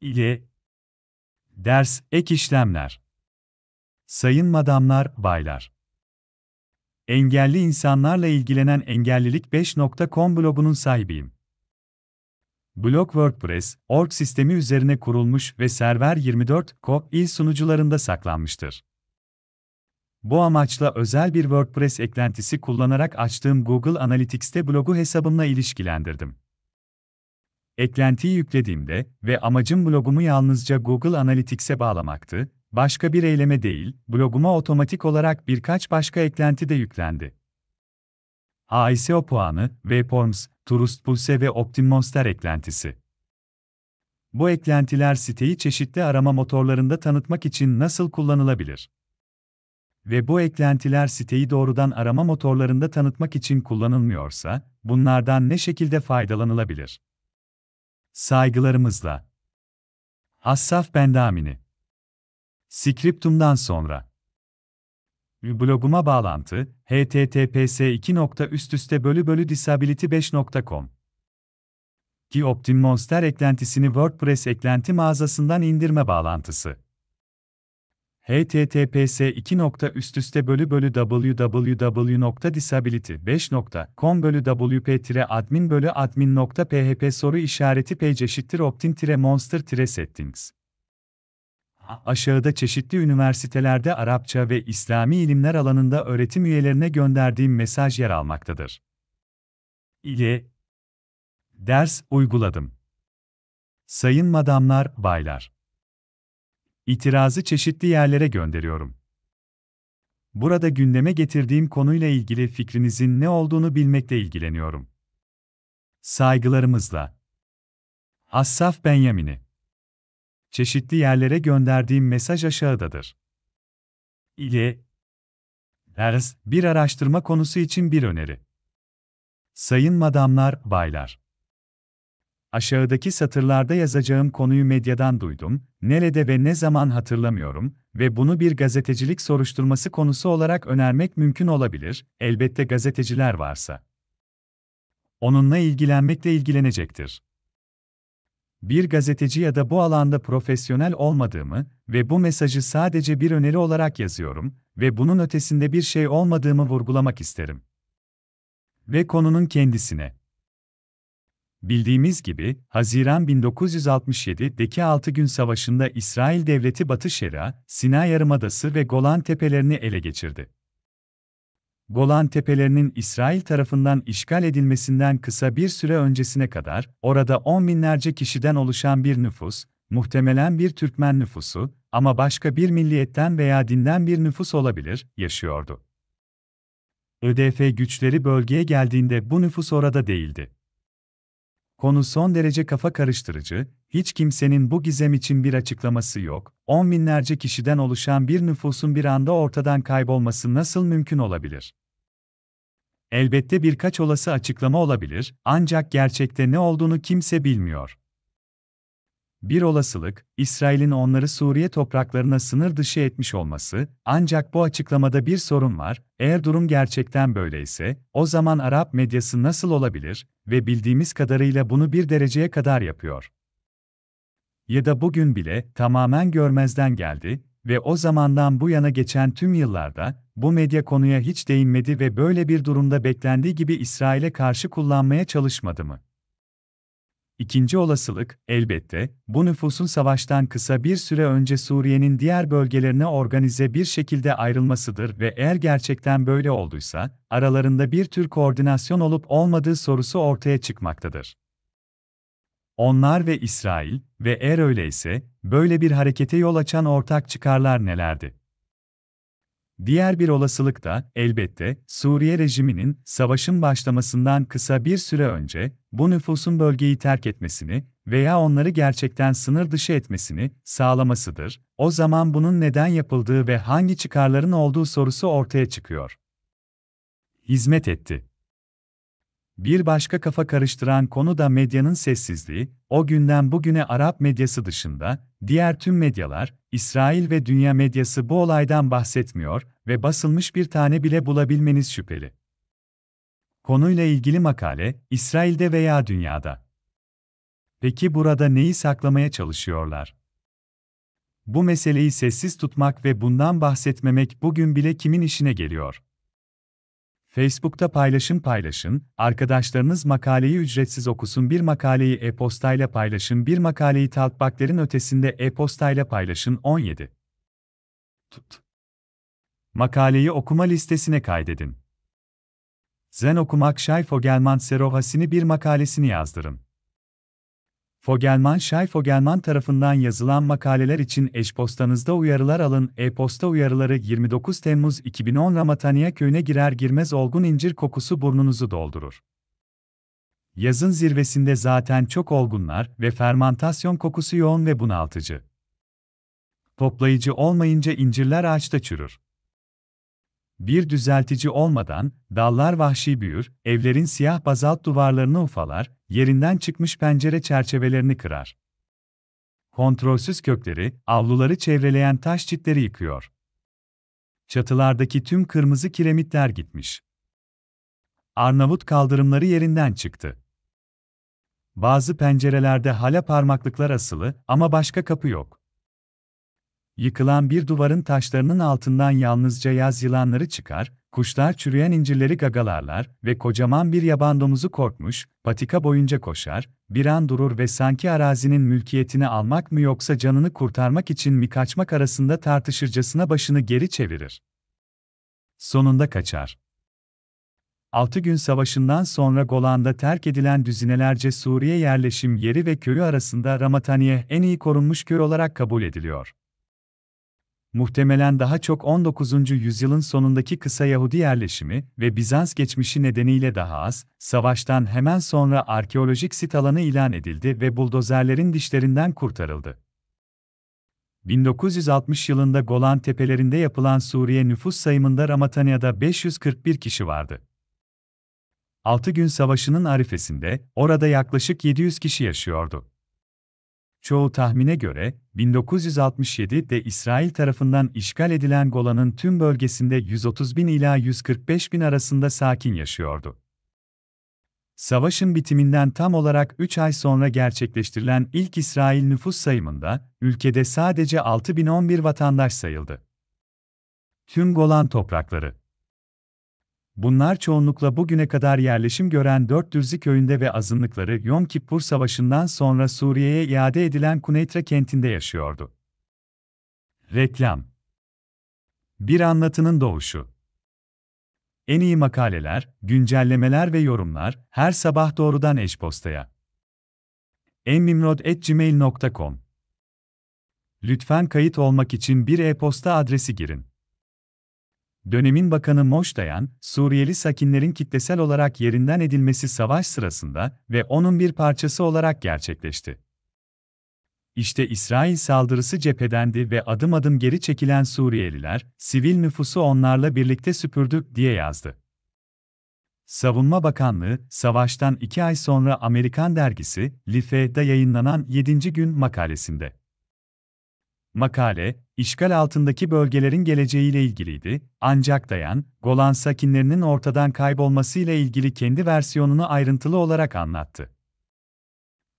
ile ders ek işlemler Sayın madamlar, baylar. Engelli insanlarla ilgilenen engellilik5.com blogunun sahibiyim. Blog WordPress, org sistemi üzerine kurulmuş ve server 24.co il sunucularında saklanmıştır. Bu amaçla özel bir WordPress eklentisi kullanarak açtığım Google Analytics'te blogu hesabımla ilişkilendirdim. Eklentiyi yüklediğimde ve amacım blogumu yalnızca Google Analytics'e bağlamaktı, başka bir eyleme değil, bloguma otomatik olarak birkaç başka eklenti de yüklendi. ASO puanı, Webforms, Trust Pulse ve Optimmonster eklentisi. Bu eklentiler siteyi çeşitli arama motorlarında tanıtmak için nasıl kullanılabilir? Ve bu eklentiler siteyi doğrudan arama motorlarında tanıtmak için kullanılmıyorsa, bunlardan ne şekilde faydalanılabilir? Saygılarımızla. Hassaf Bendamini. Scriptum'dan sonra. Bloguma bağlantı, https 2. üst üste bölü bölü disability5.com ki Optim Monster eklentisini WordPress eklenti mağazasından indirme bağlantısı https 2. üst üste bölü bölü www.disability5.com bölü wp admin bölü admin soru işareti page eşittir optin monster settings. Aşağıda çeşitli üniversitelerde Arapça ve İslami ilimler alanında öğretim üyelerine gönderdiğim mesaj yer almaktadır. İle Ders uyguladım. Sayın madamlar, baylar. İtirazı çeşitli yerlere gönderiyorum. Burada gündeme getirdiğim konuyla ilgili fikrinizin ne olduğunu bilmekle ilgileniyorum. Saygılarımızla. Asaf Benyamin'i. Çeşitli yerlere gönderdiğim mesaj aşağıdadır. İle Ders, bir araştırma konusu için bir öneri. Sayın madamlar, baylar. Aşağıdaki satırlarda yazacağım konuyu medyadan duydum, nerede ve ne zaman hatırlamıyorum ve bunu bir gazetecilik soruşturması konusu olarak önermek mümkün olabilir, elbette gazeteciler varsa. Onunla ilgilenmekle ilgilenecektir. Bir gazeteci ya da bu alanda profesyonel olmadığımı ve bu mesajı sadece bir öneri olarak yazıyorum ve bunun ötesinde bir şey olmadığımı vurgulamak isterim. Ve konunun kendisine Bildiğimiz gibi, Haziran 1967'deki 6 gün savaşında İsrail devleti Batı Şeria, Sina Yarımadası ve Golan Tepelerini ele geçirdi. Golan Tepelerinin İsrail tarafından işgal edilmesinden kısa bir süre öncesine kadar, orada on binlerce kişiden oluşan bir nüfus, muhtemelen bir Türkmen nüfusu ama başka bir milliyetten veya dinden bir nüfus olabilir, yaşıyordu. ÖDF güçleri bölgeye geldiğinde bu nüfus orada değildi. Konu son derece kafa karıştırıcı, hiç kimsenin bu gizem için bir açıklaması yok. On binlerce kişiden oluşan bir nüfusun bir anda ortadan kaybolması nasıl mümkün olabilir? Elbette birkaç olası açıklama olabilir, ancak gerçekte ne olduğunu kimse bilmiyor. Bir olasılık, İsrail'in onları Suriye topraklarına sınır dışı etmiş olması, ancak bu açıklamada bir sorun var, eğer durum gerçekten böyleyse, o zaman Arap medyası nasıl olabilir ve bildiğimiz kadarıyla bunu bir dereceye kadar yapıyor. Ya da bugün bile tamamen görmezden geldi ve o zamandan bu yana geçen tüm yıllarda, bu medya konuya hiç değinmedi ve böyle bir durumda beklendiği gibi İsrail'e karşı kullanmaya çalışmadı mı? İkinci olasılık, elbette, bu nüfusun savaştan kısa bir süre önce Suriye'nin diğer bölgelerine organize bir şekilde ayrılmasıdır ve eğer gerçekten böyle olduysa, aralarında bir tür koordinasyon olup olmadığı sorusu ortaya çıkmaktadır. Onlar ve İsrail ve eğer öyleyse, böyle bir harekete yol açan ortak çıkarlar nelerdi? Diğer bir olasılık da, elbette, Suriye rejiminin, savaşın başlamasından kısa bir süre önce, bu nüfusun bölgeyi terk etmesini veya onları gerçekten sınır dışı etmesini sağlamasıdır. O zaman bunun neden yapıldığı ve hangi çıkarların olduğu sorusu ortaya çıkıyor. Hizmet etti. Bir başka kafa karıştıran konu da medyanın sessizliği, o günden bugüne Arap medyası dışında, diğer tüm medyalar, İsrail ve dünya medyası bu olaydan bahsetmiyor ve basılmış bir tane bile bulabilmeniz şüpheli. Konuyla ilgili makale, İsrail'de veya dünyada. Peki burada neyi saklamaya çalışıyorlar? Bu meseleyi sessiz tutmak ve bundan bahsetmemek bugün bile kimin işine geliyor? Facebook'ta paylaşın paylaşın, arkadaşlarınız makaleyi ücretsiz okusun bir makaleyi e-postayla paylaşın bir makaleyi talkbacklerin ötesinde e-postayla paylaşın 17. Tut. Makaleyi okuma listesine kaydedin. Zen okumak Şay Fogelman Serohasini bir makalesini yazdırın. Fogelman Şay Fogelman tarafından yazılan makaleler için e-postanızda uyarılar alın. E-posta uyarıları 29 Temmuz 2010 Ramatania köyüne girer girmez olgun incir kokusu burnunuzu doldurur. Yazın zirvesinde zaten çok olgunlar ve fermantasyon kokusu yoğun ve bunaltıcı. Toplayıcı olmayınca incirler ağaçta çürür. Bir düzeltici olmadan, dallar vahşi büyür, evlerin siyah bazalt duvarlarını ufalar, yerinden çıkmış pencere çerçevelerini kırar. Kontrolsüz kökleri, avluları çevreleyen taş çitleri yıkıyor. Çatılardaki tüm kırmızı kiremitler gitmiş. Arnavut kaldırımları yerinden çıktı. Bazı pencerelerde hala parmaklıklar asılı ama başka kapı yok. Yıkılan bir duvarın taşlarının altından yalnızca yaz yılanları çıkar, kuşlar çürüyen incirleri gagalarlar ve kocaman bir yaban domuzu korkmuş, patika boyunca koşar, bir an durur ve sanki arazinin mülkiyetini almak mı yoksa canını kurtarmak için mi kaçmak arasında tartışırcasına başını geri çevirir. Sonunda kaçar. Altı gün savaşından sonra Golan'da terk edilen düzinelerce Suriye yerleşim yeri ve köyü arasında Ramataniye en iyi korunmuş köy olarak kabul ediliyor muhtemelen daha çok 19. yüzyılın sonundaki kısa Yahudi yerleşimi ve Bizans geçmişi nedeniyle daha az, savaştan hemen sonra arkeolojik sit alanı ilan edildi ve buldozerlerin dişlerinden kurtarıldı. 1960 yılında Golan Tepelerinde yapılan Suriye nüfus sayımında Ramatanya'da 541 kişi vardı. 6 gün savaşının arifesinde, orada yaklaşık 700 kişi yaşıyordu. Çoğu tahmine göre, 1967'de İsrail tarafından işgal edilen Golan'ın tüm bölgesinde 130 bin ila 145 bin arasında sakin yaşıyordu. Savaşın bitiminden tam olarak 3 ay sonra gerçekleştirilen ilk İsrail nüfus sayımında, ülkede sadece 6011 vatandaş sayıldı. Tüm Golan toprakları Bunlar çoğunlukla bugüne kadar yerleşim gören dört düzlük köyünde ve azınlıkları Yom Kippur Savaşı'ndan sonra Suriye'ye iade edilen Kuneytra kentinde yaşıyordu. Reklam Bir anlatının doğuşu En iyi makaleler, güncellemeler ve yorumlar her sabah doğrudan eşpostaya. emmimrod.gmail.com Lütfen kayıt olmak için bir e-posta adresi girin. Dönemin bakanı Moşdayan, Suriyeli sakinlerin kitlesel olarak yerinden edilmesi savaş sırasında ve onun bir parçası olarak gerçekleşti. İşte İsrail saldırısı cephedendi ve adım adım geri çekilen Suriyeliler, sivil nüfusu onlarla birlikte süpürdük diye yazdı. Savunma Bakanlığı, savaştan iki ay sonra Amerikan dergisi, Life'da yayınlanan 7. gün makalesinde Makale, işgal altındaki bölgelerin geleceğiyle ilgiliydi, ancak Dayan, Golan sakinlerinin ortadan kaybolmasıyla ilgili kendi versiyonunu ayrıntılı olarak anlattı.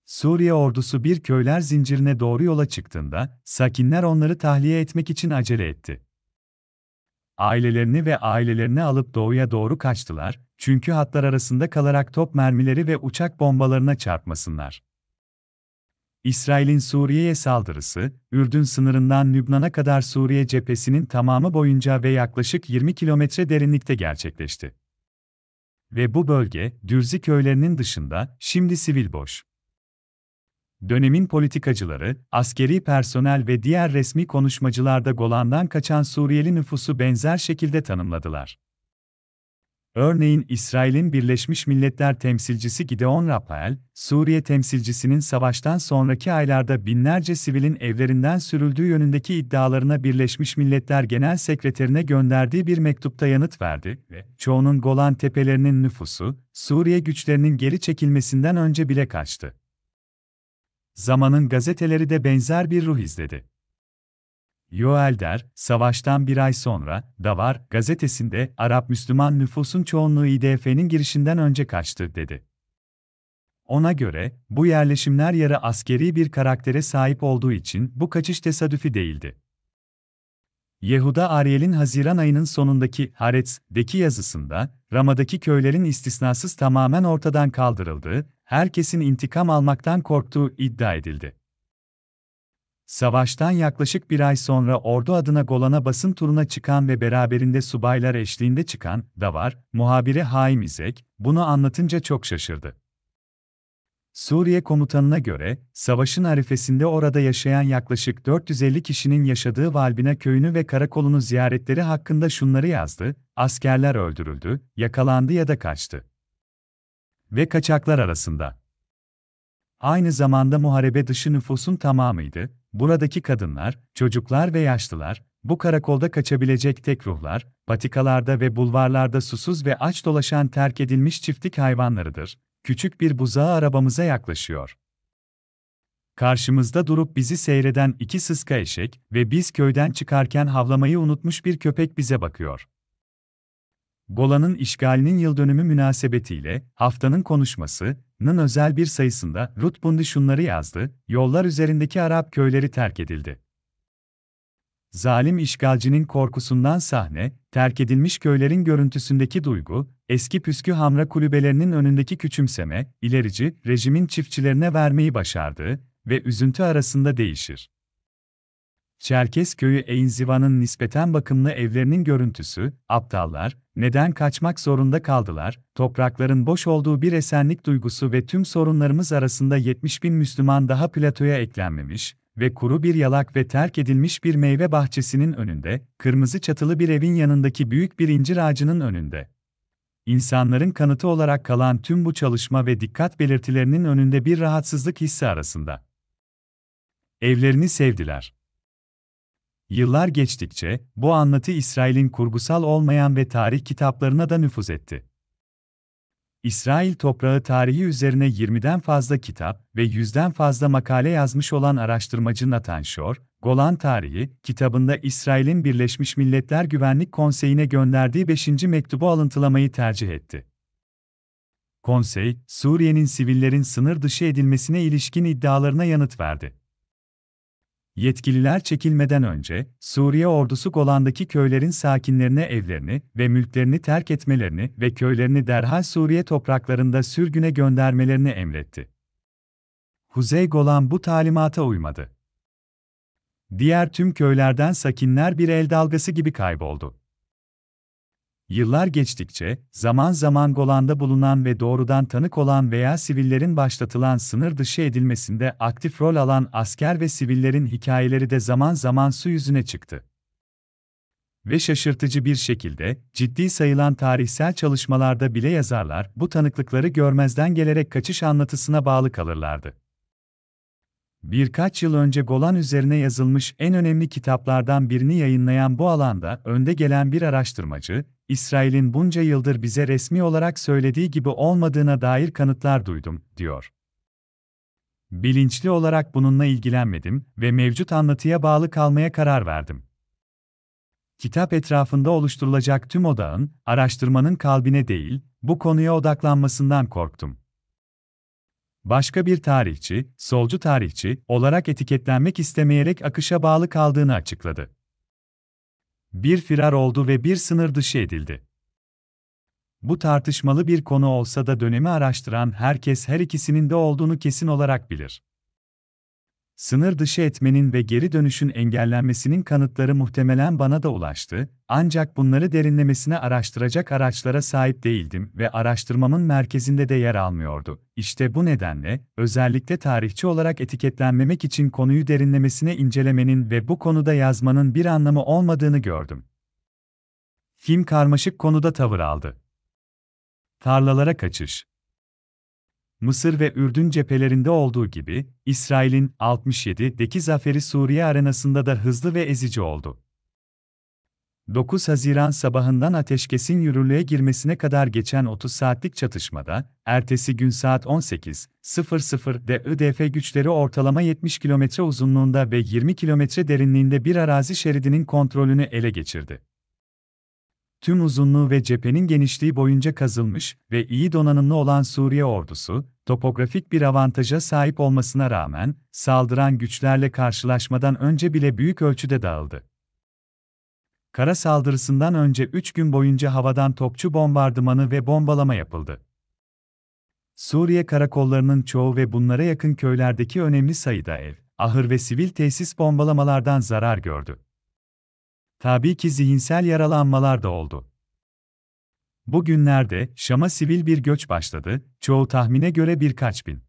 Suriye ordusu bir köyler zincirine doğru yola çıktığında, sakinler onları tahliye etmek için acele etti. Ailelerini ve ailelerini alıp doğuya doğru kaçtılar, çünkü hatlar arasında kalarak top mermileri ve uçak bombalarına çarpmasınlar. İsrail'in Suriye'ye saldırısı, Ürdün sınırından Lübnan'a kadar Suriye cephesinin tamamı boyunca ve yaklaşık 20 kilometre derinlikte gerçekleşti. Ve bu bölge, Dürzi köylerinin dışında, şimdi sivil boş. Dönemin politikacıları, askeri personel ve diğer resmi konuşmacılarda Golan'dan kaçan Suriyeli nüfusu benzer şekilde tanımladılar. Örneğin İsrail'in Birleşmiş Milletler temsilcisi Gideon Rafael, Suriye temsilcisinin savaştan sonraki aylarda binlerce sivilin evlerinden sürüldüğü yönündeki iddialarına Birleşmiş Milletler Genel Sekreterine gönderdiği bir mektupta yanıt verdi ve çoğunun Golan tepelerinin nüfusu, Suriye güçlerinin geri çekilmesinden önce bile kaçtı. Zamanın gazeteleri de benzer bir ruh izledi der, savaştan bir ay sonra, Davar, gazetesinde, Arap-Müslüman nüfusun çoğunluğu IDF'nin girişinden önce kaçtı, dedi. Ona göre, bu yerleşimler yarı askeri bir karaktere sahip olduğu için bu kaçış tesadüfi değildi. Yehuda Ariel'in Haziran ayının sonundaki Haretz'deki yazısında, Rama'daki köylerin istisnasız tamamen ortadan kaldırıldığı, herkesin intikam almaktan korktuğu iddia edildi. Savaştan yaklaşık bir ay sonra ordu adına Golan'a basın turuna çıkan ve beraberinde subaylar eşliğinde çıkan, da var, muhabiri Haim İzek, bunu anlatınca çok şaşırdı. Suriye komutanına göre, savaşın arifesinde orada yaşayan yaklaşık 450 kişinin yaşadığı Valbina köyünü ve karakolunu ziyaretleri hakkında şunları yazdı, askerler öldürüldü, yakalandı ya da kaçtı. Ve kaçaklar arasında. Aynı zamanda muharebe dışı nüfusun tamamıydı, Buradaki kadınlar, çocuklar ve yaşlılar, bu karakolda kaçabilecek tek ruhlar, patikalarda ve bulvarlarda susuz ve aç dolaşan terk edilmiş çiftlik hayvanlarıdır. Küçük bir buzağı arabamıza yaklaşıyor. Karşımızda durup bizi seyreden iki sıska eşek ve biz köyden çıkarken havlamayı unutmuş bir köpek bize bakıyor. Gola'nın işgalinin yıl dönümü münasebetiyle haftanın konuşması Nın özel bir sayısında Rutbundi şunları yazdı, yollar üzerindeki Arap köyleri terk edildi. Zalim işgalcinin korkusundan sahne, terk edilmiş köylerin görüntüsündeki duygu, eski püskü hamra kulübelerinin önündeki küçümseme, ilerici, rejimin çiftçilerine vermeyi başardığı ve üzüntü arasında değişir. Çerkes Köyü Eynzivan'ın nispeten bakımlı evlerinin görüntüsü, aptallar, neden kaçmak zorunda kaldılar, toprakların boş olduğu bir esenlik duygusu ve tüm sorunlarımız arasında 70 bin Müslüman daha platoya eklenmemiş ve kuru bir yalak ve terk edilmiş bir meyve bahçesinin önünde, kırmızı çatılı bir evin yanındaki büyük bir incir ağacının önünde. İnsanların kanıtı olarak kalan tüm bu çalışma ve dikkat belirtilerinin önünde bir rahatsızlık hissi arasında. Evlerini sevdiler Yıllar geçtikçe bu anlatı İsrail'in kurgusal olmayan ve tarih kitaplarına da nüfuz etti. İsrail toprağı tarihi üzerine 20'den fazla kitap ve 100'den fazla makale yazmış olan araştırmacı Nathan Shor, Golan Tarihi kitabında İsrail'in Birleşmiş Milletler Güvenlik Konseyi'ne gönderdiği 5. mektubu alıntılamayı tercih etti. Konsey, Suriye'nin sivillerin sınır dışı edilmesine ilişkin iddialarına yanıt verdi. Yetkililer çekilmeden önce, Suriye ordusu Golan'daki köylerin sakinlerine evlerini ve mülklerini terk etmelerini ve köylerini derhal Suriye topraklarında sürgüne göndermelerini emretti. Huzey Golan bu talimata uymadı. Diğer tüm köylerden sakinler bir el dalgası gibi kayboldu. Yıllar geçtikçe, zaman zaman Golan'da bulunan ve doğrudan tanık olan veya sivillerin başlatılan sınır dışı edilmesinde aktif rol alan asker ve sivillerin hikayeleri de zaman zaman su yüzüne çıktı. Ve şaşırtıcı bir şekilde, ciddi sayılan tarihsel çalışmalarda bile yazarlar bu tanıklıkları görmezden gelerek kaçış anlatısına bağlı kalırlardı. Birkaç yıl önce Golan üzerine yazılmış en önemli kitaplardan birini yayınlayan bu alanda önde gelen bir araştırmacı, İsrail'in bunca yıldır bize resmi olarak söylediği gibi olmadığına dair kanıtlar duydum, diyor. Bilinçli olarak bununla ilgilenmedim ve mevcut anlatıya bağlı kalmaya karar verdim. Kitap etrafında oluşturulacak tüm odağın, araştırmanın kalbine değil, bu konuya odaklanmasından korktum. Başka bir tarihçi, solcu tarihçi olarak etiketlenmek istemeyerek akışa bağlı kaldığını açıkladı bir firar oldu ve bir sınır dışı edildi. Bu tartışmalı bir konu olsa da dönemi araştıran herkes her ikisinin de olduğunu kesin olarak bilir sınır dışı etmenin ve geri dönüşün engellenmesinin kanıtları muhtemelen bana da ulaştı, ancak bunları derinlemesine araştıracak araçlara sahip değildim ve araştırmamın merkezinde de yer almıyordu. İşte bu nedenle, özellikle tarihçi olarak etiketlenmemek için konuyu derinlemesine incelemenin ve bu konuda yazmanın bir anlamı olmadığını gördüm. Film karmaşık konuda tavır aldı. Tarlalara kaçış Mısır ve Ürdün cephelerinde olduğu gibi, İsrail'in 67'deki zaferi Suriye arenasında da hızlı ve ezici oldu. 9 Haziran sabahından ateşkesin yürürlüğe girmesine kadar geçen 30 saatlik çatışmada, ertesi gün saat 18.00'de IDF güçleri ortalama 70 kilometre uzunluğunda ve 20 kilometre derinliğinde bir arazi şeridinin kontrolünü ele geçirdi tüm uzunluğu ve cephenin genişliği boyunca kazılmış ve iyi donanımlı olan Suriye ordusu, topografik bir avantaja sahip olmasına rağmen, saldıran güçlerle karşılaşmadan önce bile büyük ölçüde dağıldı. Kara saldırısından önce 3 gün boyunca havadan topçu bombardımanı ve bombalama yapıldı. Suriye karakollarının çoğu ve bunlara yakın köylerdeki önemli sayıda ev, ahır ve sivil tesis bombalamalardan zarar gördü. Tabii ki zihinsel yaralanmalar da oldu. Bugünlerde Şam'a sivil bir göç başladı, çoğu tahmine göre birkaç bin.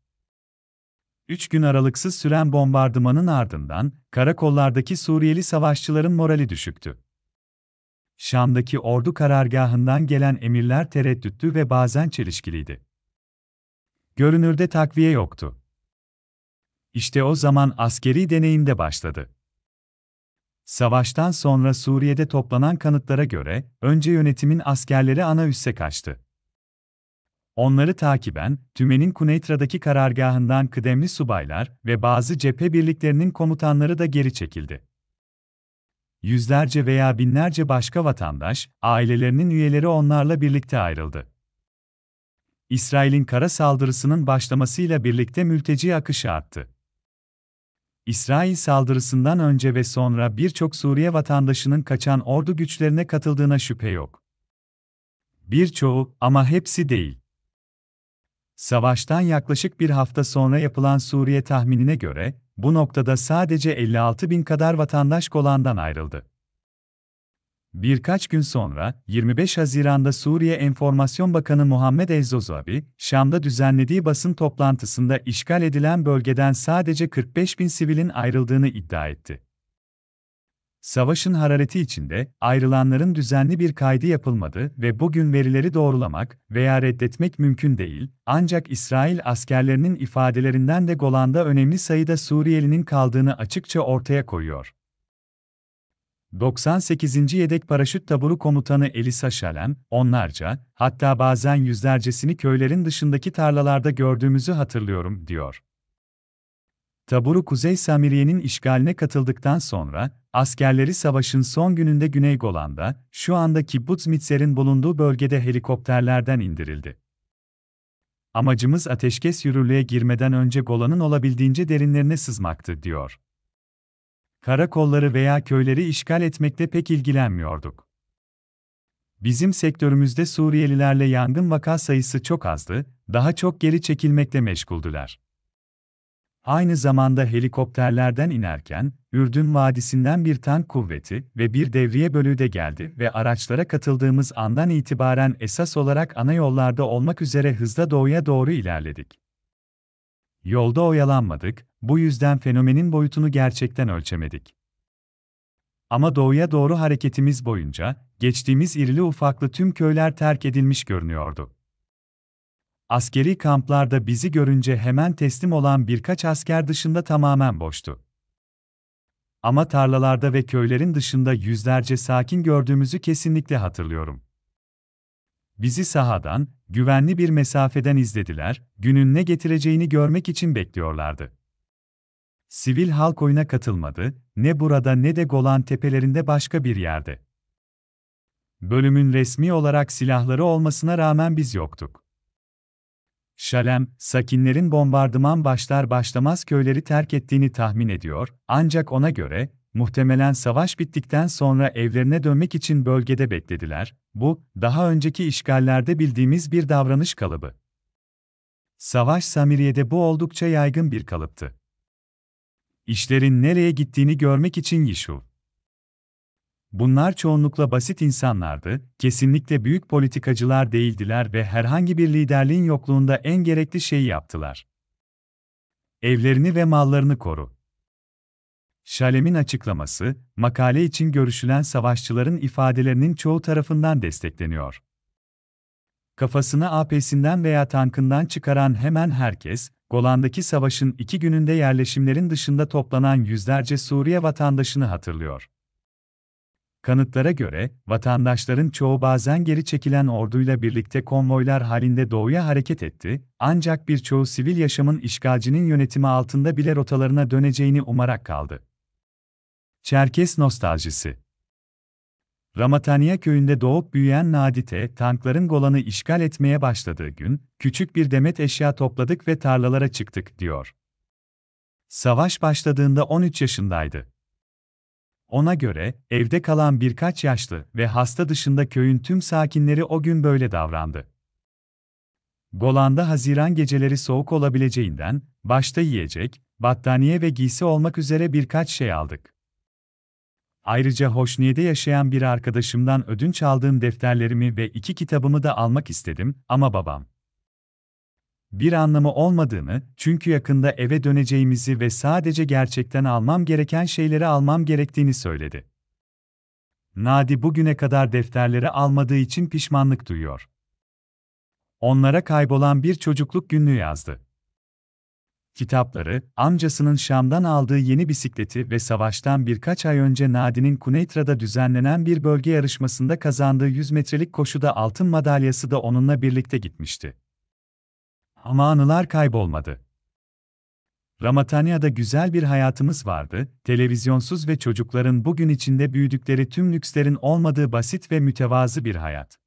Üç gün aralıksız süren bombardımanın ardından, karakollardaki Suriyeli savaşçıların morali düşüktü. Şam'daki ordu karargahından gelen emirler tereddütlü ve bazen çelişkiliydi. Görünürde takviye yoktu. İşte o zaman askeri deneyimde başladı. Savaştan sonra Suriye'de toplanan kanıtlara göre, önce yönetimin askerleri ana üsse kaçtı. Onları takiben, tümenin Kuneitra'daki karargahından kıdemli subaylar ve bazı cephe birliklerinin komutanları da geri çekildi. Yüzlerce veya binlerce başka vatandaş, ailelerinin üyeleri onlarla birlikte ayrıldı. İsrail'in kara saldırısının başlamasıyla birlikte mülteci akışı arttı. İsrail saldırısından önce ve sonra birçok Suriye vatandaşının kaçan ordu güçlerine katıldığına şüphe yok. Birçoğu ama hepsi değil. Savaştan yaklaşık bir hafta sonra yapılan Suriye tahminine göre, bu noktada sadece 56 bin kadar vatandaş Golan'dan ayrıldı. Birkaç gün sonra, 25 Haziran'da Suriye Enformasyon Bakanı Muhammed Ezzozavi, Şam'da düzenlediği basın toplantısında işgal edilen bölgeden sadece 45 bin sivilin ayrıldığını iddia etti. Savaşın harareti içinde, ayrılanların düzenli bir kaydı yapılmadı ve bugün verileri doğrulamak veya reddetmek mümkün değil, ancak İsrail askerlerinin ifadelerinden de Golan'da önemli sayıda Suriyelinin kaldığını açıkça ortaya koyuyor. 98. Yedek Paraşüt Taburu Komutanı Elisa Şalem, onlarca, hatta bazen yüzlercesini köylerin dışındaki tarlalarda gördüğümüzü hatırlıyorum, diyor. Taburu Kuzey Samiriye'nin işgaline katıldıktan sonra, askerleri savaşın son gününde Güney Golan'da, şu anda Kibbutz Mitzer'in bulunduğu bölgede helikopterlerden indirildi. Amacımız ateşkes yürürlüğe girmeden önce Golan'ın olabildiğince derinlerine sızmaktı, diyor karakolları veya köyleri işgal etmekte pek ilgilenmiyorduk. Bizim sektörümüzde Suriyelilerle yangın vaka sayısı çok azdı, daha çok geri çekilmekle meşguldüler. Aynı zamanda helikopterlerden inerken, Ürdün Vadisi'nden bir tank kuvveti ve bir devriye bölüğü de geldi ve araçlara katıldığımız andan itibaren esas olarak ana yollarda olmak üzere hızla doğuya doğru ilerledik. Yolda oyalanmadık, bu yüzden fenomenin boyutunu gerçekten ölçemedik. Ama doğuya doğru hareketimiz boyunca, geçtiğimiz irili ufaklı tüm köyler terk edilmiş görünüyordu. Askeri kamplarda bizi görünce hemen teslim olan birkaç asker dışında tamamen boştu. Ama tarlalarda ve köylerin dışında yüzlerce sakin gördüğümüzü kesinlikle hatırlıyorum. Bizi sahadan, güvenli bir mesafeden izlediler, günün ne getireceğini görmek için bekliyorlardı. Sivil halk oyuna katılmadı, ne burada ne de Golan tepelerinde başka bir yerde. Bölümün resmi olarak silahları olmasına rağmen biz yoktuk. Şalem, sakinlerin bombardıman başlar başlamaz köyleri terk ettiğini tahmin ediyor, ancak ona göre, muhtemelen savaş bittikten sonra evlerine dönmek için bölgede beklediler. Bu, daha önceki işgallerde bildiğimiz bir davranış kalıbı. Savaş Samiriye'de bu oldukça yaygın bir kalıptı. İşlerin nereye gittiğini görmek için Yişuv. Bunlar çoğunlukla basit insanlardı, kesinlikle büyük politikacılar değildiler ve herhangi bir liderliğin yokluğunda en gerekli şeyi yaptılar. Evlerini ve mallarını koru. Şalem'in açıklaması, makale için görüşülen savaşçıların ifadelerinin çoğu tarafından destekleniyor. Kafasını AP'sinden veya tankından çıkaran hemen herkes, Golan'daki savaşın iki gününde yerleşimlerin dışında toplanan yüzlerce Suriye vatandaşını hatırlıyor. Kanıtlara göre, vatandaşların çoğu bazen geri çekilen orduyla birlikte konvoylar halinde doğuya hareket etti, ancak birçoğu sivil yaşamın işgalcinin yönetimi altında bile rotalarına döneceğini umarak kaldı. Çerkes Nostaljisi Ramatania köyünde doğup büyüyen Nadite, tankların Golan'ı işgal etmeye başladığı gün, küçük bir demet eşya topladık ve tarlalara çıktık, diyor. Savaş başladığında 13 yaşındaydı. Ona göre, evde kalan birkaç yaşlı ve hasta dışında köyün tüm sakinleri o gün böyle davrandı. Golan'da Haziran geceleri soğuk olabileceğinden, başta yiyecek, battaniye ve giysi olmak üzere birkaç şey aldık. Ayrıca Hoşniye'de yaşayan bir arkadaşımdan ödünç aldığım defterlerimi ve iki kitabımı da almak istedim ama babam bir anlamı olmadığını, çünkü yakında eve döneceğimizi ve sadece gerçekten almam gereken şeyleri almam gerektiğini söyledi. Nadi bugüne kadar defterleri almadığı için pişmanlık duyuyor. Onlara kaybolan bir çocukluk günlüğü yazdı kitapları, amcasının Şam'dan aldığı yeni bisikleti ve savaştan birkaç ay önce Nadi'nin Kuneitra'da düzenlenen bir bölge yarışmasında kazandığı 100 metrelik koşuda altın madalyası da onunla birlikte gitmişti. Ama anılar kaybolmadı. Ramatanya'da güzel bir hayatımız vardı, televizyonsuz ve çocukların bugün içinde büyüdükleri tüm lükslerin olmadığı basit ve mütevazı bir hayat.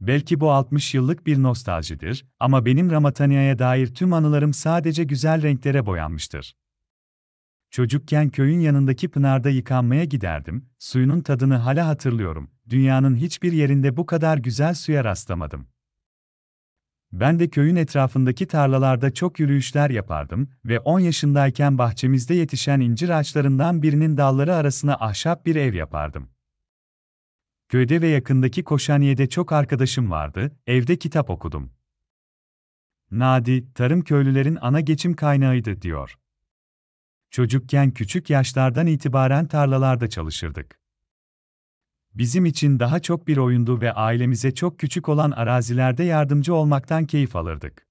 Belki bu 60 yıllık bir nostaljidir ama benim Ramatania'ya dair tüm anılarım sadece güzel renklere boyanmıştır. Çocukken köyün yanındaki pınarda yıkanmaya giderdim, suyunun tadını hala hatırlıyorum. Dünyanın hiçbir yerinde bu kadar güzel suya rastlamadım. Ben de köyün etrafındaki tarlalarda çok yürüyüşler yapardım ve 10 yaşındayken bahçemizde yetişen incir ağaçlarından birinin dalları arasına ahşap bir ev yapardım. Köyde ve yakındaki koşaniyede çok arkadaşım vardı, evde kitap okudum. Nadi, tarım köylülerin ana geçim kaynağıydı, diyor. Çocukken küçük yaşlardan itibaren tarlalarda çalışırdık. Bizim için daha çok bir oyundu ve ailemize çok küçük olan arazilerde yardımcı olmaktan keyif alırdık.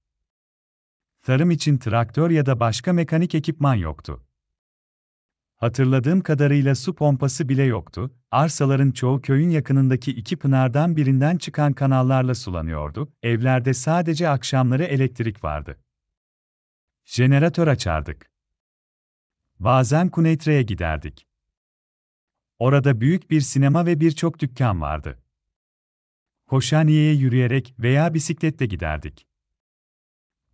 Tarım için traktör ya da başka mekanik ekipman yoktu. Hatırladığım kadarıyla su pompası bile yoktu, arsaların çoğu köyün yakınındaki iki pınardan birinden çıkan kanallarla sulanıyordu, evlerde sadece akşamları elektrik vardı. Jeneratör açardık. Bazen Kuneytre'ye giderdik. Orada büyük bir sinema ve birçok dükkan vardı. Koşaniye'ye yürüyerek veya bisikletle giderdik.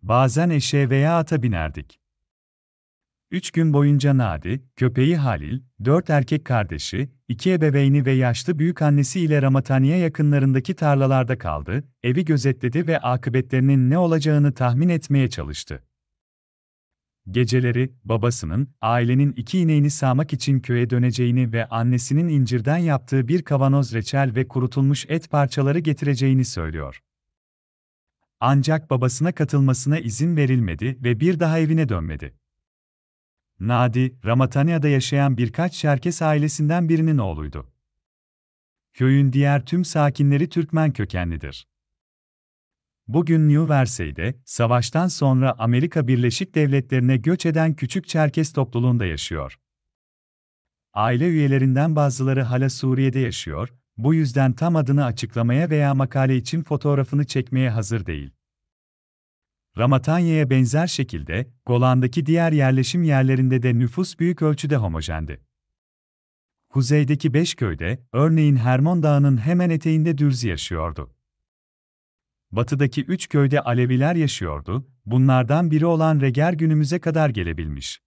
Bazen eşeğe veya ata binerdik. Üç gün boyunca Nadi, köpeği Halil, dört erkek kardeşi, iki ebeveyni ve yaşlı büyük annesi ile Ramatania yakınlarındaki tarlalarda kaldı, evi gözetledi ve akıbetlerinin ne olacağını tahmin etmeye çalıştı. Geceleri, babasının, ailenin iki ineğini sağmak için köye döneceğini ve annesinin incirden yaptığı bir kavanoz reçel ve kurutulmuş et parçaları getireceğini söylüyor. Ancak babasına katılmasına izin verilmedi ve bir daha evine dönmedi. Nadi, Ramatanya'da yaşayan birkaç Şerkes ailesinden birinin oğluydu. Köyün diğer tüm sakinleri Türkmen kökenlidir. Bugün New Versey'de, savaştan sonra Amerika Birleşik Devletleri'ne göç eden küçük Çerkes topluluğunda yaşıyor. Aile üyelerinden bazıları hala Suriye'de yaşıyor, bu yüzden tam adını açıklamaya veya makale için fotoğrafını çekmeye hazır değil. Ramatanya'ya benzer şekilde, Golan'daki diğer yerleşim yerlerinde de nüfus büyük ölçüde homojendi. Kuzeydeki beş köyde, örneğin Hermon Dağı'nın hemen eteğinde Dürzi yaşıyordu. Batıdaki üç köyde Aleviler yaşıyordu, bunlardan biri olan Reger günümüze kadar gelebilmiş.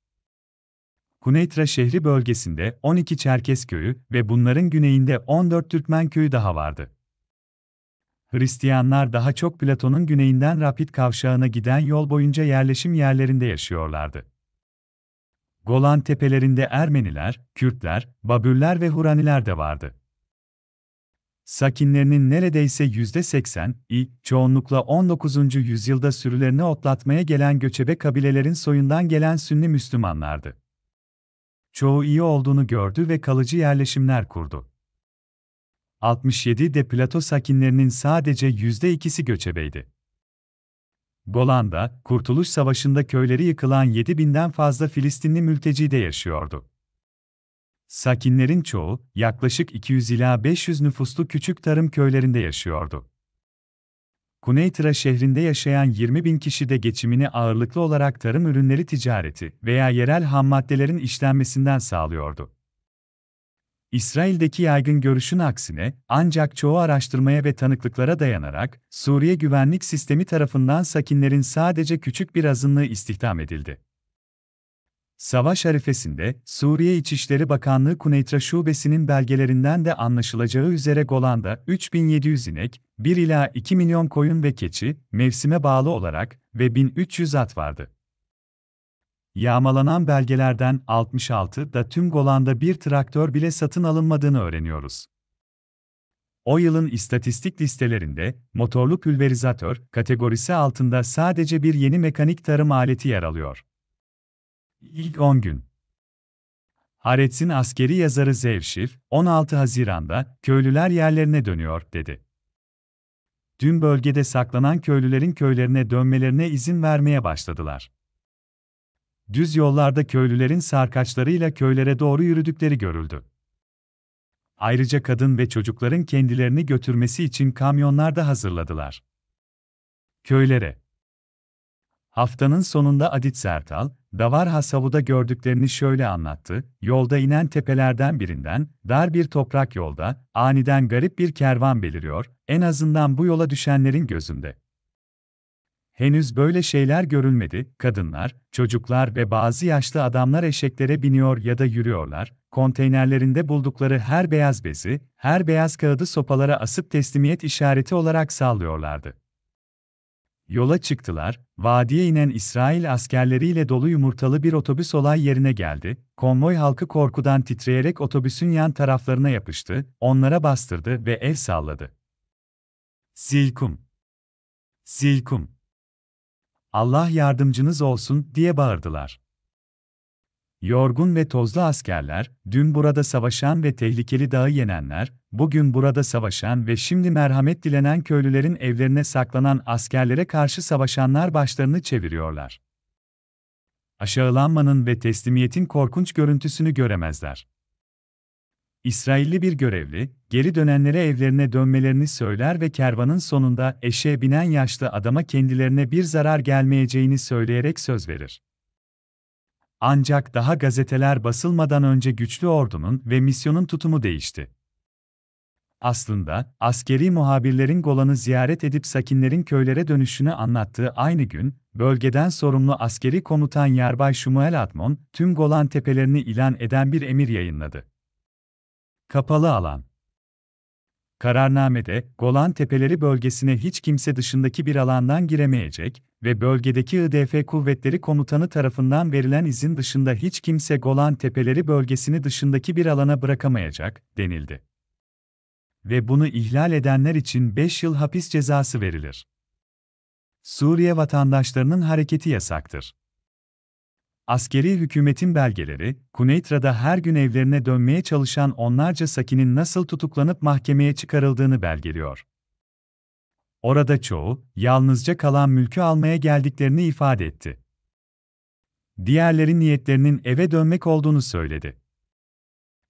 Huneytra şehri bölgesinde 12 Çerkes köyü ve bunların güneyinde 14 Türkmen köyü daha vardı. Hristiyanlar daha çok Platon'un güneyinden Rapid kavşağına giden yol boyunca yerleşim yerlerinde yaşıyorlardı. Golan tepelerinde Ermeniler, Kürtler, Babürler ve Huraniler de vardı. Sakinlerinin neredeyse %80'i, çoğunlukla 19. yüzyılda sürülerini otlatmaya gelen göçebe kabilelerin soyundan gelen Sünni Müslümanlardı. Çoğu iyi olduğunu gördü ve kalıcı yerleşimler kurdu. 67 de plato sakinlerinin sadece %2'si göçebeydi. Golan'da, Kurtuluş Savaşı'nda köyleri yıkılan 7000'den fazla Filistinli de yaşıyordu. Sakinlerin çoğu, yaklaşık 200 ila 500 nüfuslu küçük tarım köylerinde yaşıyordu. Kuneytra şehrinde yaşayan 20 bin kişi de geçimini ağırlıklı olarak tarım ürünleri ticareti veya yerel ham maddelerin işlenmesinden sağlıyordu. İsrail'deki yaygın görüşün aksine, ancak çoğu araştırmaya ve tanıklıklara dayanarak, Suriye güvenlik sistemi tarafından sakinlerin sadece küçük bir azınlığı istihdam edildi. Savaş arifesinde, Suriye İçişleri Bakanlığı Kuneytra Şubesi'nin belgelerinden de anlaşılacağı üzere Golan'da 3700 inek, 1 ila 2 milyon koyun ve keçi, mevsime bağlı olarak ve 1300 at vardı. Yağmalanan belgelerden 66 da tüm Golan'da bir traktör bile satın alınmadığını öğreniyoruz. O yılın istatistik listelerinde motorlu pülverizatör kategorisi altında sadece bir yeni mekanik tarım aleti yer alıyor. İlk 10 gün Haret'sin askeri yazarı Zevşir, 16 Haziran'da köylüler yerlerine dönüyor, dedi. Dün bölgede saklanan köylülerin köylerine dönmelerine izin vermeye başladılar düz yollarda köylülerin sarkaçlarıyla köylere doğru yürüdükleri görüldü. Ayrıca kadın ve çocukların kendilerini götürmesi için kamyonlar da hazırladılar. Köylere Haftanın sonunda Adit Sertal, Davarha Savu'da gördüklerini şöyle anlattı, yolda inen tepelerden birinden, dar bir toprak yolda, aniden garip bir kervan beliriyor, en azından bu yola düşenlerin gözünde. Henüz böyle şeyler görülmedi, kadınlar, çocuklar ve bazı yaşlı adamlar eşeklere biniyor ya da yürüyorlar, konteynerlerinde buldukları her beyaz bezi, her beyaz kağıdı sopalara asıp teslimiyet işareti olarak sallıyorlardı. Yola çıktılar, vadiye inen İsrail askerleriyle dolu yumurtalı bir otobüs olay yerine geldi, konvoy halkı korkudan titreyerek otobüsün yan taraflarına yapıştı, onlara bastırdı ve el salladı. Silkum. Silkum. Allah yardımcınız olsun diye bağırdılar. Yorgun ve tozlu askerler, dün burada savaşan ve tehlikeli dağı yenenler, bugün burada savaşan ve şimdi merhamet dilenen köylülerin evlerine saklanan askerlere karşı savaşanlar başlarını çeviriyorlar. Aşağılanmanın ve teslimiyetin korkunç görüntüsünü göremezler. İsrailli bir görevli, geri dönenlere evlerine dönmelerini söyler ve kervanın sonunda eşeğe binen yaşlı adama kendilerine bir zarar gelmeyeceğini söyleyerek söz verir. Ancak daha gazeteler basılmadan önce güçlü ordunun ve misyonun tutumu değişti. Aslında, askeri muhabirlerin Golan'ı ziyaret edip sakinlerin köylere dönüşünü anlattığı aynı gün, bölgeden sorumlu askeri komutan Yarbay Şumuel Atmon, tüm Golan tepelerini ilan eden bir emir yayınladı. Kapalı alan. Kararnamede, Golan Tepeleri bölgesine hiç kimse dışındaki bir alandan giremeyecek ve bölgedeki IDF kuvvetleri komutanı tarafından verilen izin dışında hiç kimse Golan Tepeleri bölgesini dışındaki bir alana bırakamayacak, denildi. Ve bunu ihlal edenler için 5 yıl hapis cezası verilir. Suriye vatandaşlarının hareketi yasaktır. Askeri hükümetin belgeleri, Kuneitra'da her gün evlerine dönmeye çalışan onlarca sakinin nasıl tutuklanıp mahkemeye çıkarıldığını belgeliyor. Orada çoğu, yalnızca kalan mülkü almaya geldiklerini ifade etti. Diğerlerin niyetlerinin eve dönmek olduğunu söyledi.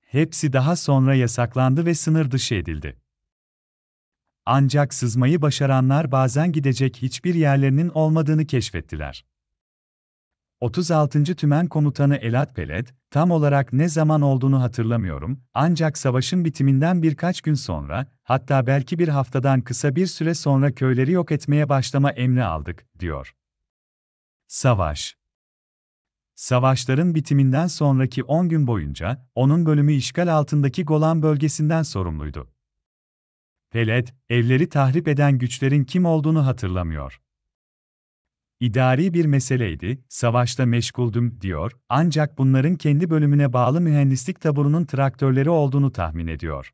Hepsi daha sonra yasaklandı ve sınır dışı edildi. Ancak sızmayı başaranlar bazen gidecek hiçbir yerlerinin olmadığını keşfettiler. 36. Tümen Komutanı Elat Pelet, tam olarak ne zaman olduğunu hatırlamıyorum, ancak savaşın bitiminden birkaç gün sonra, hatta belki bir haftadan kısa bir süre sonra köyleri yok etmeye başlama emri aldık, diyor. Savaş Savaşların bitiminden sonraki 10 gün boyunca, onun bölümü işgal altındaki Golan bölgesinden sorumluydu. Pelet, evleri tahrip eden güçlerin kim olduğunu hatırlamıyor. İdari bir meseleydi, savaşta meşguldüm, diyor, ancak bunların kendi bölümüne bağlı mühendislik taburunun traktörleri olduğunu tahmin ediyor.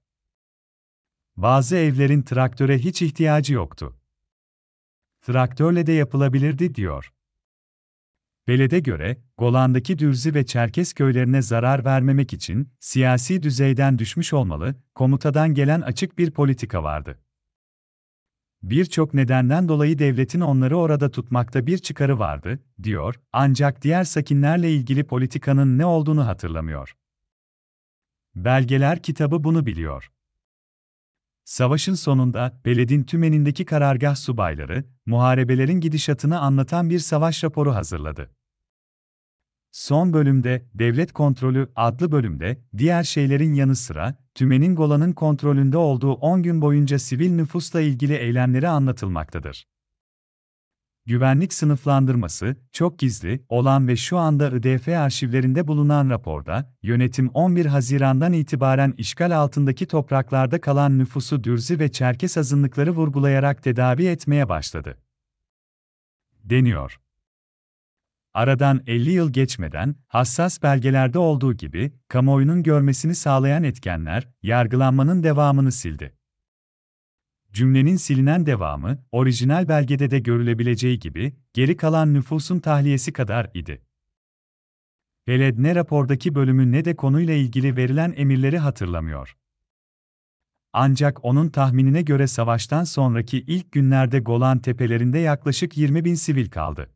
Bazı evlerin traktöre hiç ihtiyacı yoktu. Traktörle de yapılabilirdi, diyor. Belede göre, Golan'daki Dürzi ve Çerkes köylerine zarar vermemek için, siyasi düzeyden düşmüş olmalı, komutadan gelen açık bir politika vardı. Birçok nedenden dolayı devletin onları orada tutmakta bir çıkarı vardı, diyor, ancak diğer sakinlerle ilgili politikanın ne olduğunu hatırlamıyor. Belgeler kitabı bunu biliyor. Savaşın sonunda, Peled'in tümenindeki karargah subayları, muharebelerin gidişatını anlatan bir savaş raporu hazırladı. Son bölümde, Devlet Kontrolü adlı bölümde, diğer şeylerin yanı sıra, tümenin Golan'ın kontrolünde olduğu 10 gün boyunca sivil nüfusla ilgili eylemleri anlatılmaktadır. Güvenlik sınıflandırması, çok gizli olan ve şu anda IDF arşivlerinde bulunan raporda, yönetim 11 Haziran'dan itibaren işgal altındaki topraklarda kalan nüfusu Dürzi ve Çerkes azınlıkları vurgulayarak tedavi etmeye başladı. Deniyor. Aradan 50 yıl geçmeden, hassas belgelerde olduğu gibi, kamuoyunun görmesini sağlayan etkenler, yargılanmanın devamını sildi. Cümlenin silinen devamı, orijinal belgede de görülebileceği gibi, geri kalan nüfusun tahliyesi kadar idi. Peled ne rapordaki bölümü ne de konuyla ilgili verilen emirleri hatırlamıyor. Ancak onun tahminine göre savaştan sonraki ilk günlerde Golan tepelerinde yaklaşık 20 bin sivil kaldı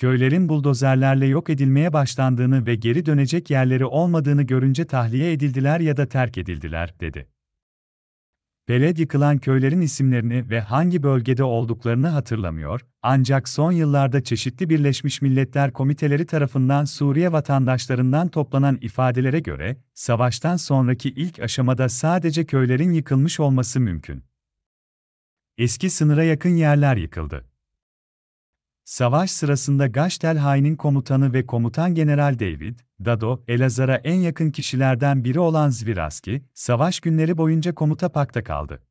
köylerin buldozerlerle yok edilmeye başlandığını ve geri dönecek yerleri olmadığını görünce tahliye edildiler ya da terk edildiler, dedi. Beled yıkılan köylerin isimlerini ve hangi bölgede olduklarını hatırlamıyor, ancak son yıllarda çeşitli Birleşmiş Milletler komiteleri tarafından Suriye vatandaşlarından toplanan ifadelere göre, savaştan sonraki ilk aşamada sadece köylerin yıkılmış olması mümkün. Eski sınıra yakın yerler yıkıldı. Savaş sırasında Gaştel Gaştelhayn'in komutanı ve komutan General David, Dado, Elazar'a en yakın kişilerden biri olan Zviraski, savaş günleri boyunca komuta pakta kaldı.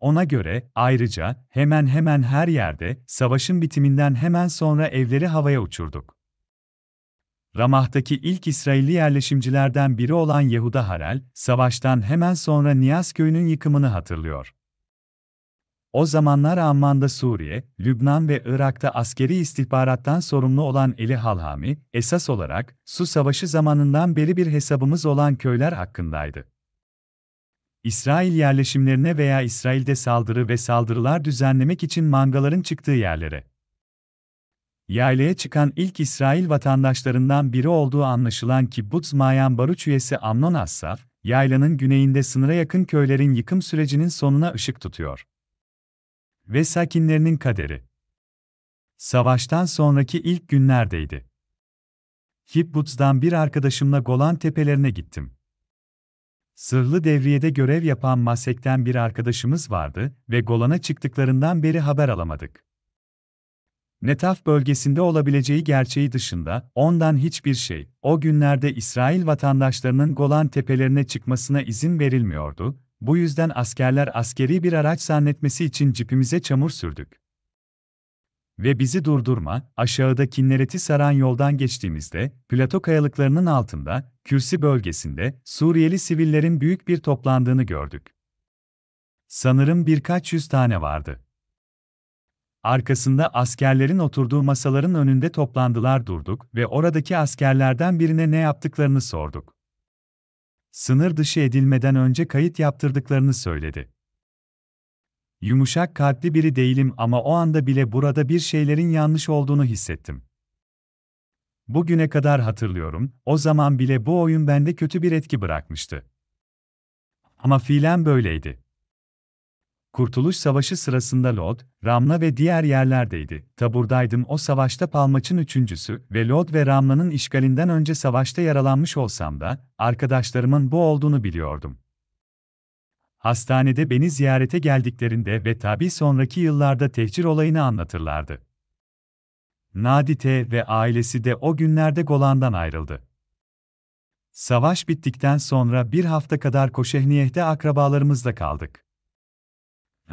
Ona göre, ayrıca, hemen hemen her yerde, savaşın bitiminden hemen sonra evleri havaya uçurduk. Ramah'taki ilk İsrailli yerleşimcilerden biri olan Yehuda Harel, savaştan hemen sonra Niyaz köyünün yıkımını hatırlıyor. O zamanlar Amman'da Suriye, Lübnan ve Irak'ta askeri istihbarattan sorumlu olan Eli Halhami, esas olarak Su Savaşı zamanından beri bir hesabımız olan köyler hakkındaydı. İsrail yerleşimlerine veya İsrail'de saldırı ve saldırılar düzenlemek için mangaların çıktığı yerlere. Yaylaya çıkan ilk İsrail vatandaşlarından biri olduğu anlaşılan Kibbutz Mayan Baruç üyesi Amnon Assaf, yaylanın güneyinde sınıra yakın köylerin yıkım sürecinin sonuna ışık tutuyor ve sakinlerinin kaderi. Savaştan sonraki ilk günlerdeydi. Kibbutz'dan bir arkadaşımla Golan tepelerine gittim. Sırlı devriyede görev yapan Masek'ten bir arkadaşımız vardı ve Golan'a çıktıklarından beri haber alamadık. Netaf bölgesinde olabileceği gerçeği dışında, ondan hiçbir şey, o günlerde İsrail vatandaşlarının Golan tepelerine çıkmasına izin verilmiyordu bu yüzden askerler askeri bir araç zannetmesi için cipimize çamur sürdük. Ve bizi durdurma, aşağıda Kinnereti saran yoldan geçtiğimizde, plato kayalıklarının altında, Kürsi bölgesinde, Suriyeli sivillerin büyük bir toplandığını gördük. Sanırım birkaç yüz tane vardı. Arkasında askerlerin oturduğu masaların önünde toplandılar durduk ve oradaki askerlerden birine ne yaptıklarını sorduk sınır dışı edilmeden önce kayıt yaptırdıklarını söyledi. Yumuşak kalpli biri değilim ama o anda bile burada bir şeylerin yanlış olduğunu hissettim. Bugüne kadar hatırlıyorum, o zaman bile bu oyun bende kötü bir etki bırakmıştı. Ama fiilen böyleydi. Kurtuluş Savaşı sırasında Lod, Ramla ve diğer yerlerdeydi. Taburdaydım o savaşta Palmaç'ın üçüncüsü ve Lod ve Ramla'nın işgalinden önce savaşta yaralanmış olsam da, arkadaşlarımın bu olduğunu biliyordum. Hastanede beni ziyarete geldiklerinde ve tabi sonraki yıllarda tehcir olayını anlatırlardı. Nadite ve ailesi de o günlerde Golan'dan ayrıldı. Savaş bittikten sonra bir hafta kadar Koşehniyeh'te akrabalarımızla kaldık.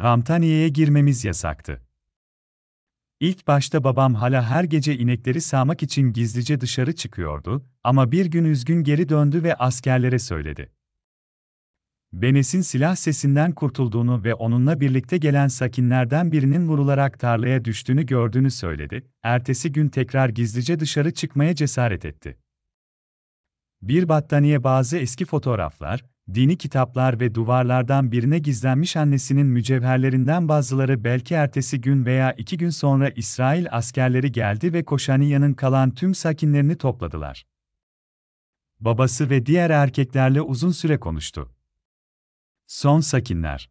Ramtaniye'ye girmemiz yasaktı. İlk başta babam hala her gece inekleri sağmak için gizlice dışarı çıkıyordu ama bir gün üzgün geri döndü ve askerlere söyledi. Benes'in silah sesinden kurtulduğunu ve onunla birlikte gelen sakinlerden birinin vurularak tarlaya düştüğünü gördüğünü söyledi. Ertesi gün tekrar gizlice dışarı çıkmaya cesaret etti. Bir battaniye bazı eski fotoğraflar, dini kitaplar ve duvarlardan birine gizlenmiş annesinin mücevherlerinden bazıları belki ertesi gün veya iki gün sonra İsrail askerleri geldi ve Koşaniya'nın kalan tüm sakinlerini topladılar. Babası ve diğer erkeklerle uzun süre konuştu. Son sakinler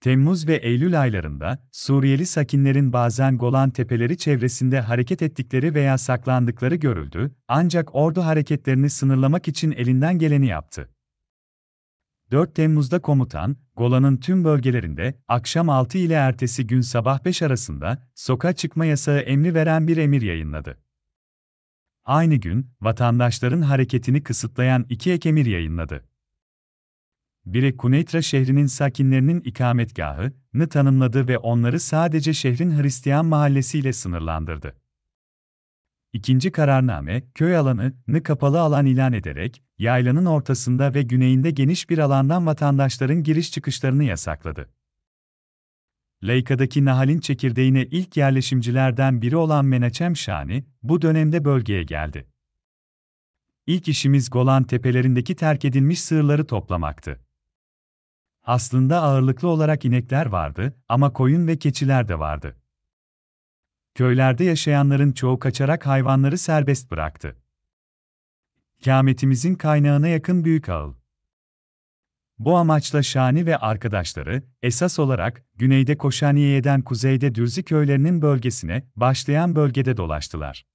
Temmuz ve Eylül aylarında, Suriyeli sakinlerin bazen Golan tepeleri çevresinde hareket ettikleri veya saklandıkları görüldü, ancak ordu hareketlerini sınırlamak için elinden geleni yaptı. 4 Temmuz'da komutan, Golan'ın tüm bölgelerinde akşam 6 ile ertesi gün sabah 5 arasında sokağa çıkma yasağı emri veren bir emir yayınladı. Aynı gün, vatandaşların hareketini kısıtlayan iki ek emir yayınladı. Biri Kuneytra şehrinin sakinlerinin ikametgahını tanımladı ve onları sadece şehrin Hristiyan mahallesiyle sınırlandırdı. İkinci kararname, köy alanını kapalı alan ilan ederek, yaylanın ortasında ve güneyinde geniş bir alandan vatandaşların giriş çıkışlarını yasakladı. Leyka'daki nahalin çekirdeğine ilk yerleşimcilerden biri olan Menachem Şani, bu dönemde bölgeye geldi. İlk işimiz Golan tepelerindeki terk edilmiş sığırları toplamaktı. Aslında ağırlıklı olarak inekler vardı ama koyun ve keçiler de vardı. Köylerde yaşayanların çoğu kaçarak hayvanları serbest bıraktı. Kâmetimizin kaynağına yakın büyük ağıl. Bu amaçla Şani ve arkadaşları, esas olarak, güneyde Koşaniye'den kuzeyde Dürzi köylerinin bölgesine, başlayan bölgede dolaştılar.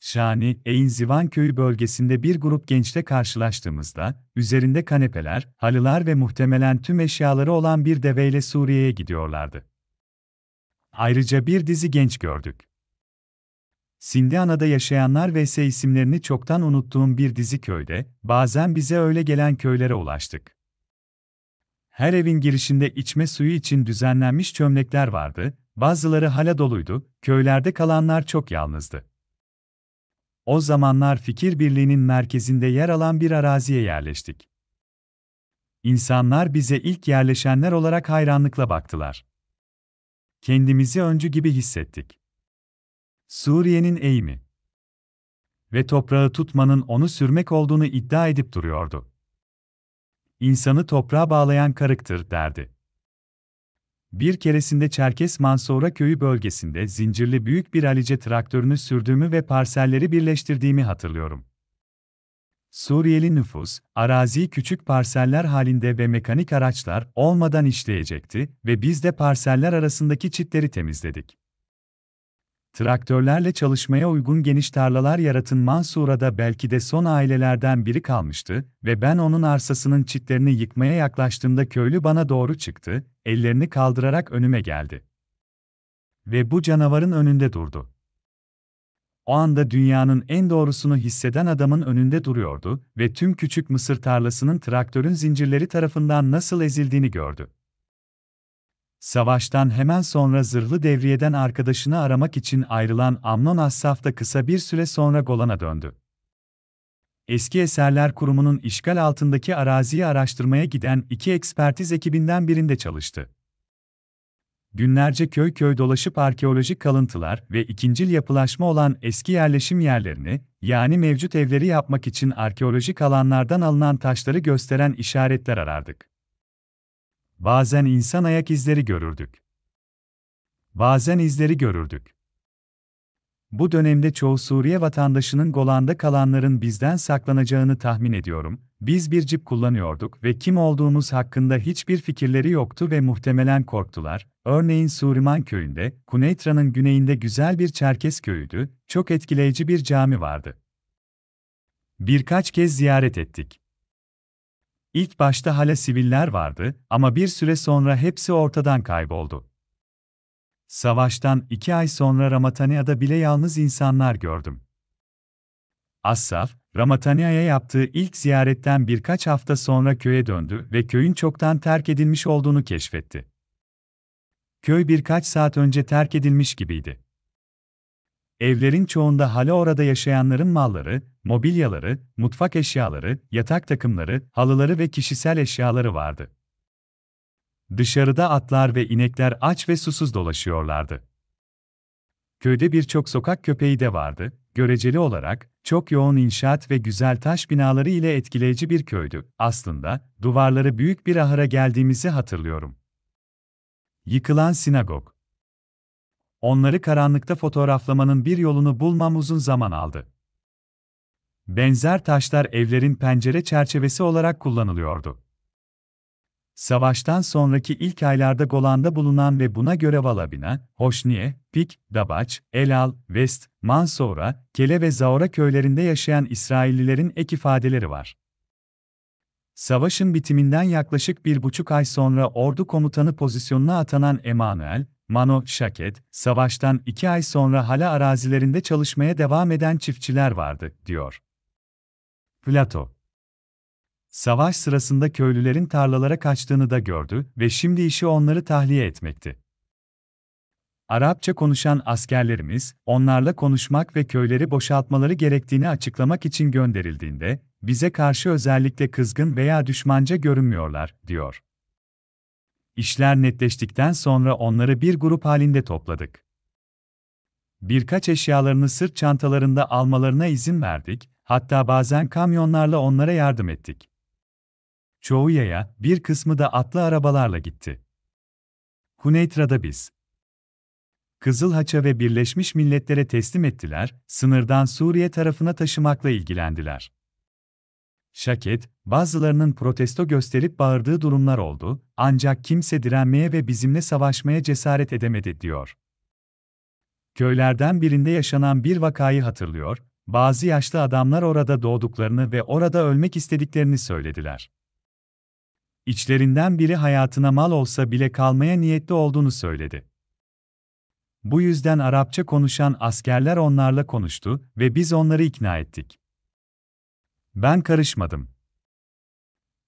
Şani, Einzivan köyü bölgesinde bir grup gençle karşılaştığımızda, üzerinde kanepeler, halılar ve muhtemelen tüm eşyaları olan bir deveyle Suriye'ye gidiyorlardı. Ayrıca bir dizi genç gördük. Sindihana'da yaşayanlar vs isimlerini çoktan unuttuğum bir dizi köyde, bazen bize öyle gelen köylere ulaştık. Her evin girişinde içme suyu için düzenlenmiş çömlekler vardı, bazıları hala doluydu, köylerde kalanlar çok yalnızdı. O zamanlar fikir birliğinin merkezinde yer alan bir araziye yerleştik. İnsanlar bize ilk yerleşenler olarak hayranlıkla baktılar. Kendimizi öncü gibi hissettik. Suriye'nin eğimi ve toprağı tutmanın onu sürmek olduğunu iddia edip duruyordu. İnsanı toprağa bağlayan karıktır derdi. Bir keresinde Çerkes Mansora köyü bölgesinde zincirli büyük bir alice traktörünü sürdüğümü ve parselleri birleştirdiğimi hatırlıyorum. Suriyeli nüfus, arazi küçük parseller halinde ve mekanik araçlar olmadan işleyecekti ve biz de parseller arasındaki çitleri temizledik. Traktörlerle çalışmaya uygun geniş tarlalar yaratın Mansura'da belki de son ailelerden biri kalmıştı ve ben onun arsasının çitlerini yıkmaya yaklaştığımda köylü bana doğru çıktı, ellerini kaldırarak önüme geldi. Ve bu canavarın önünde durdu o anda dünyanın en doğrusunu hisseden adamın önünde duruyordu ve tüm küçük mısır tarlasının traktörün zincirleri tarafından nasıl ezildiğini gördü. Savaştan hemen sonra zırhlı devriyeden arkadaşını aramak için ayrılan Amnon Assaf da kısa bir süre sonra Golan'a döndü. Eski Eserler Kurumu'nun işgal altındaki araziyi araştırmaya giden iki ekspertiz ekibinden birinde çalıştı günlerce köy köy dolaşıp arkeolojik kalıntılar ve ikincil yapılaşma olan eski yerleşim yerlerini, yani mevcut evleri yapmak için arkeolojik alanlardan alınan taşları gösteren işaretler arardık. Bazen insan ayak izleri görürdük. Bazen izleri görürdük. Bu dönemde çoğu Suriye vatandaşının Golan'da kalanların bizden saklanacağını tahmin ediyorum. Biz bir cip kullanıyorduk ve kim olduğumuz hakkında hiçbir fikirleri yoktu ve muhtemelen korktular. Örneğin Suriman köyünde, Kuneitra'nın güneyinde güzel bir Çerkes köyüydü, çok etkileyici bir cami vardı. Birkaç kez ziyaret ettik. İlk başta hala siviller vardı ama bir süre sonra hepsi ortadan kayboldu. Savaştan iki ay sonra Ramatania'da bile yalnız insanlar gördüm. Assaf, Ramatania'ya yaptığı ilk ziyaretten birkaç hafta sonra köye döndü ve köyün çoktan terk edilmiş olduğunu keşfetti. Köy birkaç saat önce terk edilmiş gibiydi. Evlerin çoğunda hala orada yaşayanların malları, mobilyaları, mutfak eşyaları, yatak takımları, halıları ve kişisel eşyaları vardı. Dışarıda atlar ve inekler aç ve susuz dolaşıyorlardı. Köyde birçok sokak köpeği de vardı, göreceli olarak, çok yoğun inşaat ve güzel taş binaları ile etkileyici bir köydü. Aslında, duvarları büyük bir ahıra geldiğimizi hatırlıyorum. Yıkılan sinagog. Onları karanlıkta fotoğraflamanın bir yolunu bulmam uzun zaman aldı. Benzer taşlar evlerin pencere çerçevesi olarak kullanılıyordu. Savaştan sonraki ilk aylarda Golan'da bulunan ve buna göre Valabina, Hoşniye, Pik, Dabaç, Elal, West, Mansoura, Kele ve Zaora köylerinde yaşayan İsraillilerin ek ifadeleri var. Savaşın bitiminden yaklaşık bir buçuk ay sonra ordu komutanı pozisyonuna atanan Emanuel, Mano Şaket, savaştan iki ay sonra hala arazilerinde çalışmaya devam eden çiftçiler vardı, diyor. Plato Savaş sırasında köylülerin tarlalara kaçtığını da gördü ve şimdi işi onları tahliye etmekti. Arapça konuşan askerlerimiz, onlarla konuşmak ve köyleri boşaltmaları gerektiğini açıklamak için gönderildiğinde, bize karşı özellikle kızgın veya düşmanca görünmüyorlar, diyor. İşler netleştikten sonra onları bir grup halinde topladık. Birkaç eşyalarını sırt çantalarında almalarına izin verdik, hatta bazen kamyonlarla onlara yardım ettik çoğu yaya, bir kısmı da atlı arabalarla gitti. Huneyra'da biz. Kızıl Haç'a ve Birleşmiş Milletler'e teslim ettiler, sınırdan Suriye tarafına taşımakla ilgilendiler. Şaket, bazılarının protesto gösterip bağırdığı durumlar oldu, ancak kimse direnmeye ve bizimle savaşmaya cesaret edemedi, diyor. Köylerden birinde yaşanan bir vakayı hatırlıyor, bazı yaşlı adamlar orada doğduklarını ve orada ölmek istediklerini söylediler. İçlerinden biri hayatına mal olsa bile kalmaya niyetli olduğunu söyledi. Bu yüzden Arapça konuşan askerler onlarla konuştu ve biz onları ikna ettik. Ben karışmadım.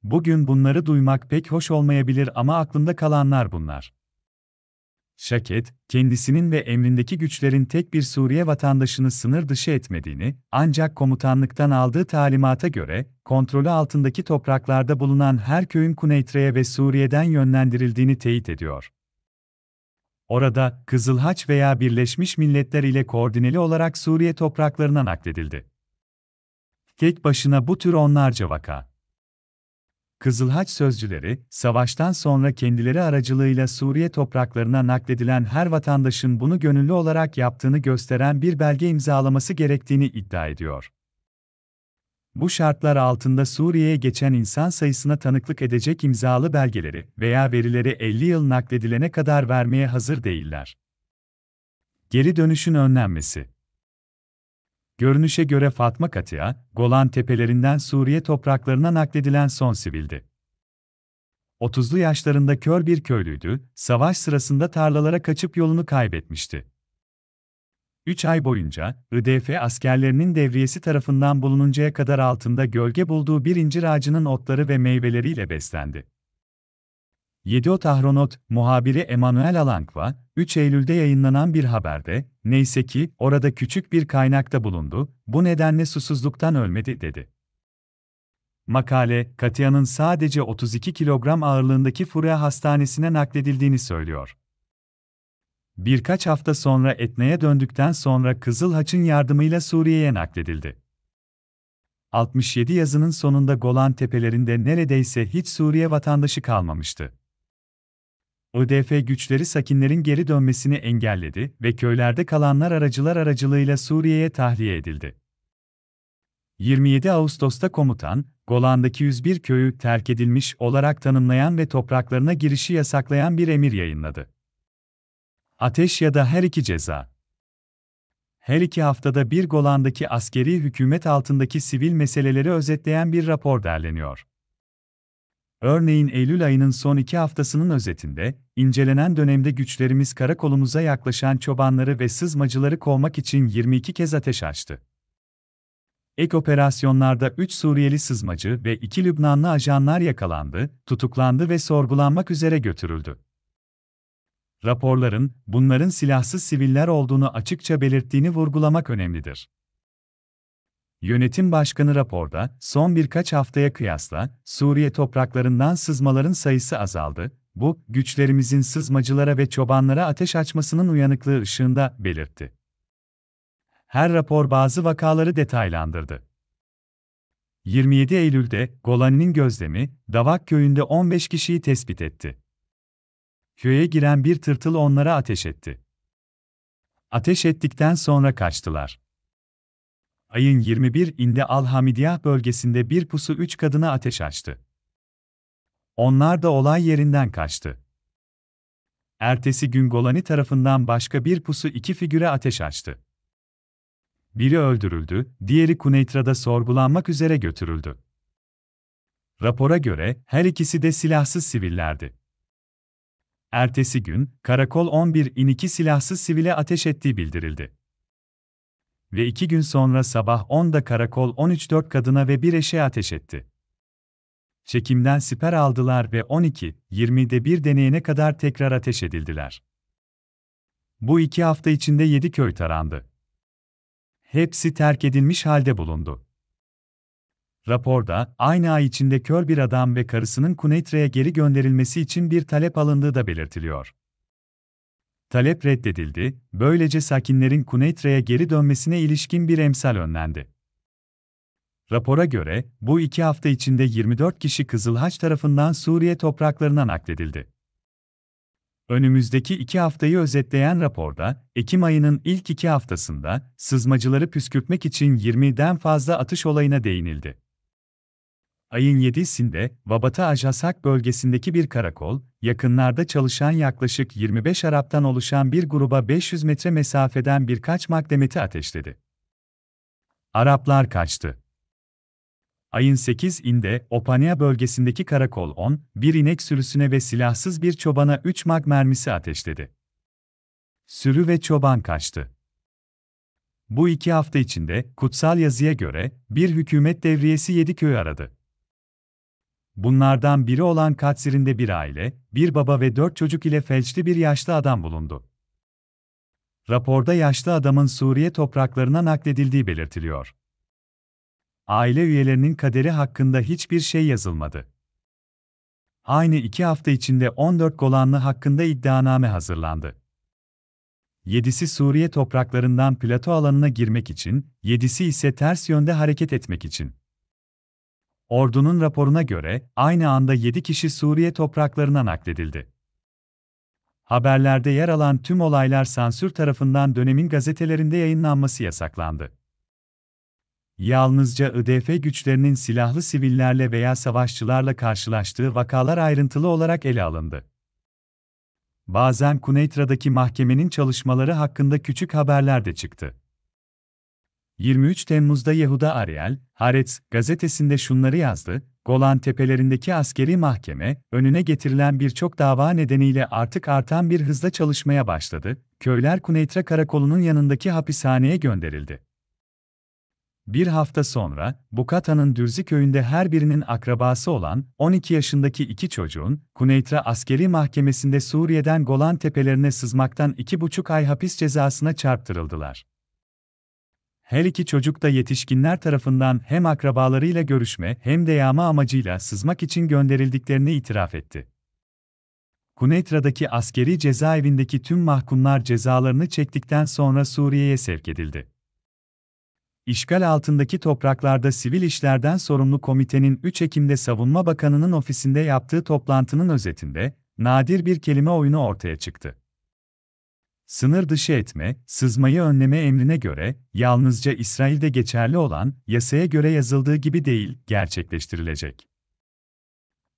Bugün bunları duymak pek hoş olmayabilir ama aklımda kalanlar bunlar. Şaket, kendisinin ve emrindeki güçlerin tek bir Suriye vatandaşını sınır dışı etmediğini, ancak komutanlıktan aldığı talimata göre, kontrolü altındaki topraklarda bulunan her köyün Kuneytre'ye ve Suriye'den yönlendirildiğini teyit ediyor. Orada, Kızılhaç veya Birleşmiş Milletler ile koordineli olarak Suriye topraklarına nakledildi. Tek başına bu tür onlarca vaka. Kızılhaç sözcüleri, savaştan sonra kendileri aracılığıyla Suriye topraklarına nakledilen her vatandaşın bunu gönüllü olarak yaptığını gösteren bir belge imzalaması gerektiğini iddia ediyor. Bu şartlar altında Suriye'ye geçen insan sayısına tanıklık edecek imzalı belgeleri veya verileri 50 yıl nakledilene kadar vermeye hazır değiller. Geri dönüşün önlenmesi Görünüşe göre Fatma Katiya, Golan tepelerinden Suriye topraklarına nakledilen son sivildi. 30'lu yaşlarında kör bir köylüydü, savaş sırasında tarlalara kaçıp yolunu kaybetmişti. 3 ay boyunca, IDF askerlerinin devriyesi tarafından bulununcaya kadar altında gölge bulduğu bir incir ağacının otları ve meyveleriyle beslendi. Yediot Ahronot, muhabiri Emanuel Alankva, 3 Eylül'de yayınlanan bir haberde, neyse ki orada küçük bir kaynakta bulundu, bu nedenle susuzluktan ölmedi, dedi. Makale, Katia'nın sadece 32 kilogram ağırlığındaki Furia Hastanesi'ne nakledildiğini söylüyor. Birkaç hafta sonra Etne'ye döndükten sonra Kızıl Haç'ın yardımıyla Suriye'ye nakledildi. 67 yazının sonunda Golan tepelerinde neredeyse hiç Suriye vatandaşı kalmamıştı. IDF güçleri sakinlerin geri dönmesini engelledi ve köylerde kalanlar aracılar aracılığıyla Suriye'ye tahliye edildi. 27 Ağustos'ta komutan, Golan'daki 101 köyü terk edilmiş olarak tanımlayan ve topraklarına girişi yasaklayan bir emir yayınladı. Ateş ya da her iki ceza. Her iki haftada bir Golan'daki askeri hükümet altındaki sivil meseleleri özetleyen bir rapor derleniyor. Örneğin Eylül ayının son iki haftasının özetinde, incelenen dönemde güçlerimiz karakolumuza yaklaşan çobanları ve sızmacıları kovmak için 22 kez ateş açtı. Ek operasyonlarda 3 Suriyeli sızmacı ve 2 Lübnanlı ajanlar yakalandı, tutuklandı ve sorgulanmak üzere götürüldü. Raporların, bunların silahsız siviller olduğunu açıkça belirttiğini vurgulamak önemlidir. Yönetim Başkanı raporda, son birkaç haftaya kıyasla, Suriye topraklarından sızmaların sayısı azaldı, bu, güçlerimizin sızmacılara ve çobanlara ateş açmasının uyanıklığı ışığında belirtti. Her rapor bazı vakaları detaylandırdı. 27 Eylül'de Golan'ın gözlemi, Davak köyünde 15 kişiyi tespit etti. Köye giren bir tırtıl onlara ateş etti. Ateş ettikten sonra kaçtılar ayın 21'inde Al-Hamidiyah bölgesinde bir pusu üç kadına ateş açtı. Onlar da olay yerinden kaçtı. Ertesi gün Golani tarafından başka bir pusu iki figüre ateş açtı. Biri öldürüldü, diğeri Kuneitra'da sorgulanmak üzere götürüldü. Rapora göre her ikisi de silahsız sivillerdi. Ertesi gün, karakol 11 in iki silahsız sivile ateş ettiği bildirildi ve iki gün sonra sabah 10'da karakol 13-4 kadına ve bir eşe ateş etti. Çekimden siper aldılar ve 12-20'de bir deneyene kadar tekrar ateş edildiler. Bu iki hafta içinde 7 köy tarandı. Hepsi terk edilmiş halde bulundu. Raporda, aynı ay içinde kör bir adam ve karısının Kuneytre'ye geri gönderilmesi için bir talep alındığı da belirtiliyor. Talep reddedildi, böylece sakinlerin Kuneitra'ya geri dönmesine ilişkin bir emsal önlendi. Rapora göre, bu iki hafta içinde 24 kişi Kızılhaç tarafından Suriye topraklarına nakledildi. Önümüzdeki iki haftayı özetleyen raporda, Ekim ayının ilk iki haftasında, sızmacıları püskürtmek için 20'den fazla atış olayına değinildi. Ayın 7'sinde Vabata Ajasak bölgesindeki bir karakol, yakınlarda çalışan yaklaşık 25 Arap'tan oluşan bir gruba 500 metre mesafeden birkaç makdemeti ateşledi. Araplar kaçtı. Ayın 8'inde Opania bölgesindeki karakol 10, bir inek sürüsüne ve silahsız bir çobana 3 mag mermisi ateşledi. Sürü ve çoban kaçtı. Bu iki hafta içinde, kutsal yazıya göre, bir hükümet devriyesi 7 köyü aradı. Bunlardan biri olan Katsir'inde bir aile, bir baba ve dört çocuk ile felçli bir yaşlı adam bulundu. Raporda yaşlı adamın Suriye topraklarına nakledildiği belirtiliyor. Aile üyelerinin kaderi hakkında hiçbir şey yazılmadı. Aynı iki hafta içinde 14 Golanlı hakkında iddianame hazırlandı. Yedisi Suriye topraklarından plato alanına girmek için, yedisi ise ters yönde hareket etmek için. Ordunun raporuna göre aynı anda 7 kişi Suriye topraklarına nakledildi. Haberlerde yer alan tüm olaylar sansür tarafından dönemin gazetelerinde yayınlanması yasaklandı. Yalnızca IDF güçlerinin silahlı sivillerle veya savaşçılarla karşılaştığı vakalar ayrıntılı olarak ele alındı. Bazen Kuneitra'daki mahkemenin çalışmaları hakkında küçük haberler de çıktı. 23 Temmuz'da Yehuda Ariel, Haaretz gazetesinde şunları yazdı, Golan tepelerindeki askeri mahkeme, önüne getirilen birçok dava nedeniyle artık artan bir hızla çalışmaya başladı, köyler Kuneytra Karakolu'nun yanındaki hapishaneye gönderildi. Bir hafta sonra, Bukata'nın Dürzi köyünde her birinin akrabası olan 12 yaşındaki iki çocuğun, Kuneytra Askeri Mahkemesi'nde Suriye'den Golan tepelerine sızmaktan 2,5 ay hapis cezasına çarptırıldılar. Her iki çocuk da yetişkinler tarafından hem akrabalarıyla görüşme hem de yağma amacıyla sızmak için gönderildiklerini itiraf etti. Kunetra'daki askeri cezaevindeki tüm mahkumlar cezalarını çektikten sonra Suriye'ye sevk edildi. İşgal altındaki topraklarda sivil işlerden sorumlu komitenin 3 Ekim'de Savunma Bakanı'nın ofisinde yaptığı toplantının özetinde nadir bir kelime oyunu ortaya çıktı sınır dışı etme, sızmayı önleme emrine göre, yalnızca İsrail'de geçerli olan, yasaya göre yazıldığı gibi değil, gerçekleştirilecek.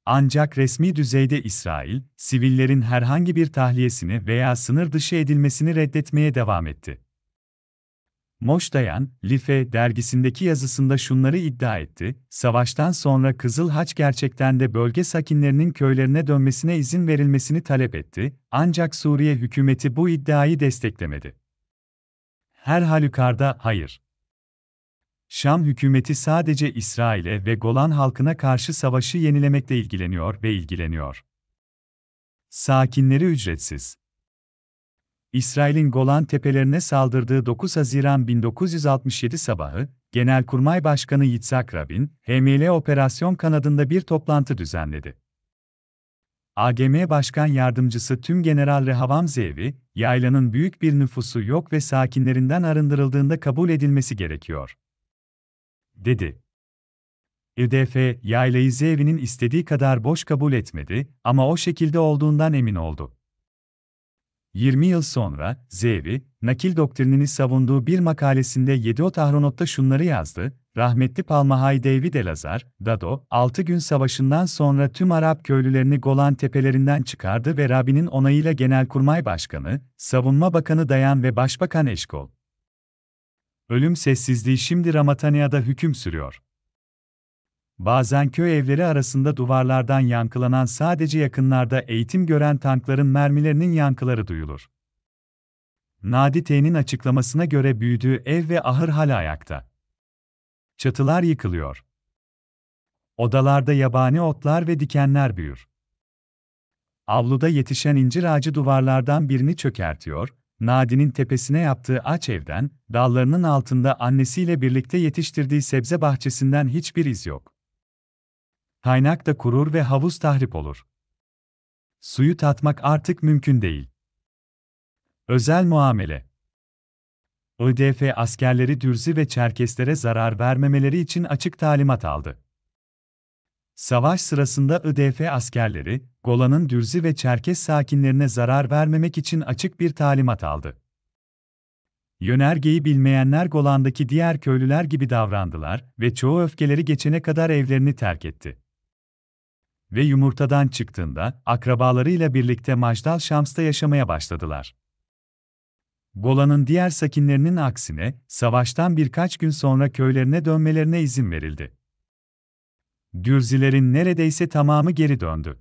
Ancak resmi düzeyde İsrail, sivillerin herhangi bir tahliyesini veya sınır dışı edilmesini reddetmeye devam etti. Moş Dayan, Life dergisindeki yazısında şunları iddia etti, savaştan sonra Kızıl Haç gerçekten de bölge sakinlerinin köylerine dönmesine izin verilmesini talep etti, ancak Suriye hükümeti bu iddiayı desteklemedi. Her halükarda hayır. Şam hükümeti sadece İsrail'e ve Golan halkına karşı savaşı yenilemekle ilgileniyor ve ilgileniyor. Sakinleri ücretsiz. İsrail'in Golan tepelerine saldırdığı 9 Haziran 1967 sabahı, Genelkurmay Başkanı Yitzhak Rabin, HML Operasyon kanadında bir toplantı düzenledi. AGM Başkan Yardımcısı Tüm General Rehavam Zevi, yaylanın büyük bir nüfusu yok ve sakinlerinden arındırıldığında kabul edilmesi gerekiyor. Dedi. İDF, yaylayı Zevi'nin istediği kadar boş kabul etmedi ama o şekilde olduğundan emin oldu. 20 yıl sonra, Zevi, nakil doktrinini savunduğu bir makalesinde 7 Otahronot'ta şunları yazdı, rahmetli Palmahay David Elazar, Dado, 6 gün savaşından sonra tüm Arap köylülerini Golan tepelerinden çıkardı ve Rabi'nin onayıyla Genelkurmay Başkanı, Savunma Bakanı Dayan ve Başbakan Eşkol. Ölüm sessizliği şimdi Ramatanya'da hüküm sürüyor. Bazen köy evleri arasında duvarlardan yankılanan sadece yakınlarda eğitim gören tankların mermilerinin yankıları duyulur. Nadi Nadite'nin açıklamasına göre büyüdüğü ev ve ahır hala ayakta. Çatılar yıkılıyor. Odalarda yabani otlar ve dikenler büyür. Avluda yetişen incir ağacı duvarlardan birini çökertiyor, Nadi'nin tepesine yaptığı aç evden, dallarının altında annesiyle birlikte yetiştirdiği sebze bahçesinden hiçbir iz yok. Kaynak da kurur ve havuz tahrip olur. Suyu tatmak artık mümkün değil. Özel muamele IDF askerleri Dürzi ve Çerkeslere zarar vermemeleri için açık talimat aldı. Savaş sırasında IDF askerleri, Golan'ın Dürzi ve Çerkes sakinlerine zarar vermemek için açık bir talimat aldı. Yönergeyi bilmeyenler Golan'daki diğer köylüler gibi davrandılar ve çoğu öfkeleri geçene kadar evlerini terk etti ve yumurtadan çıktığında akrabalarıyla birlikte Majdal Şams'ta yaşamaya başladılar. Gola'nın diğer sakinlerinin aksine, savaştan birkaç gün sonra köylerine dönmelerine izin verildi. Gürzilerin neredeyse tamamı geri döndü.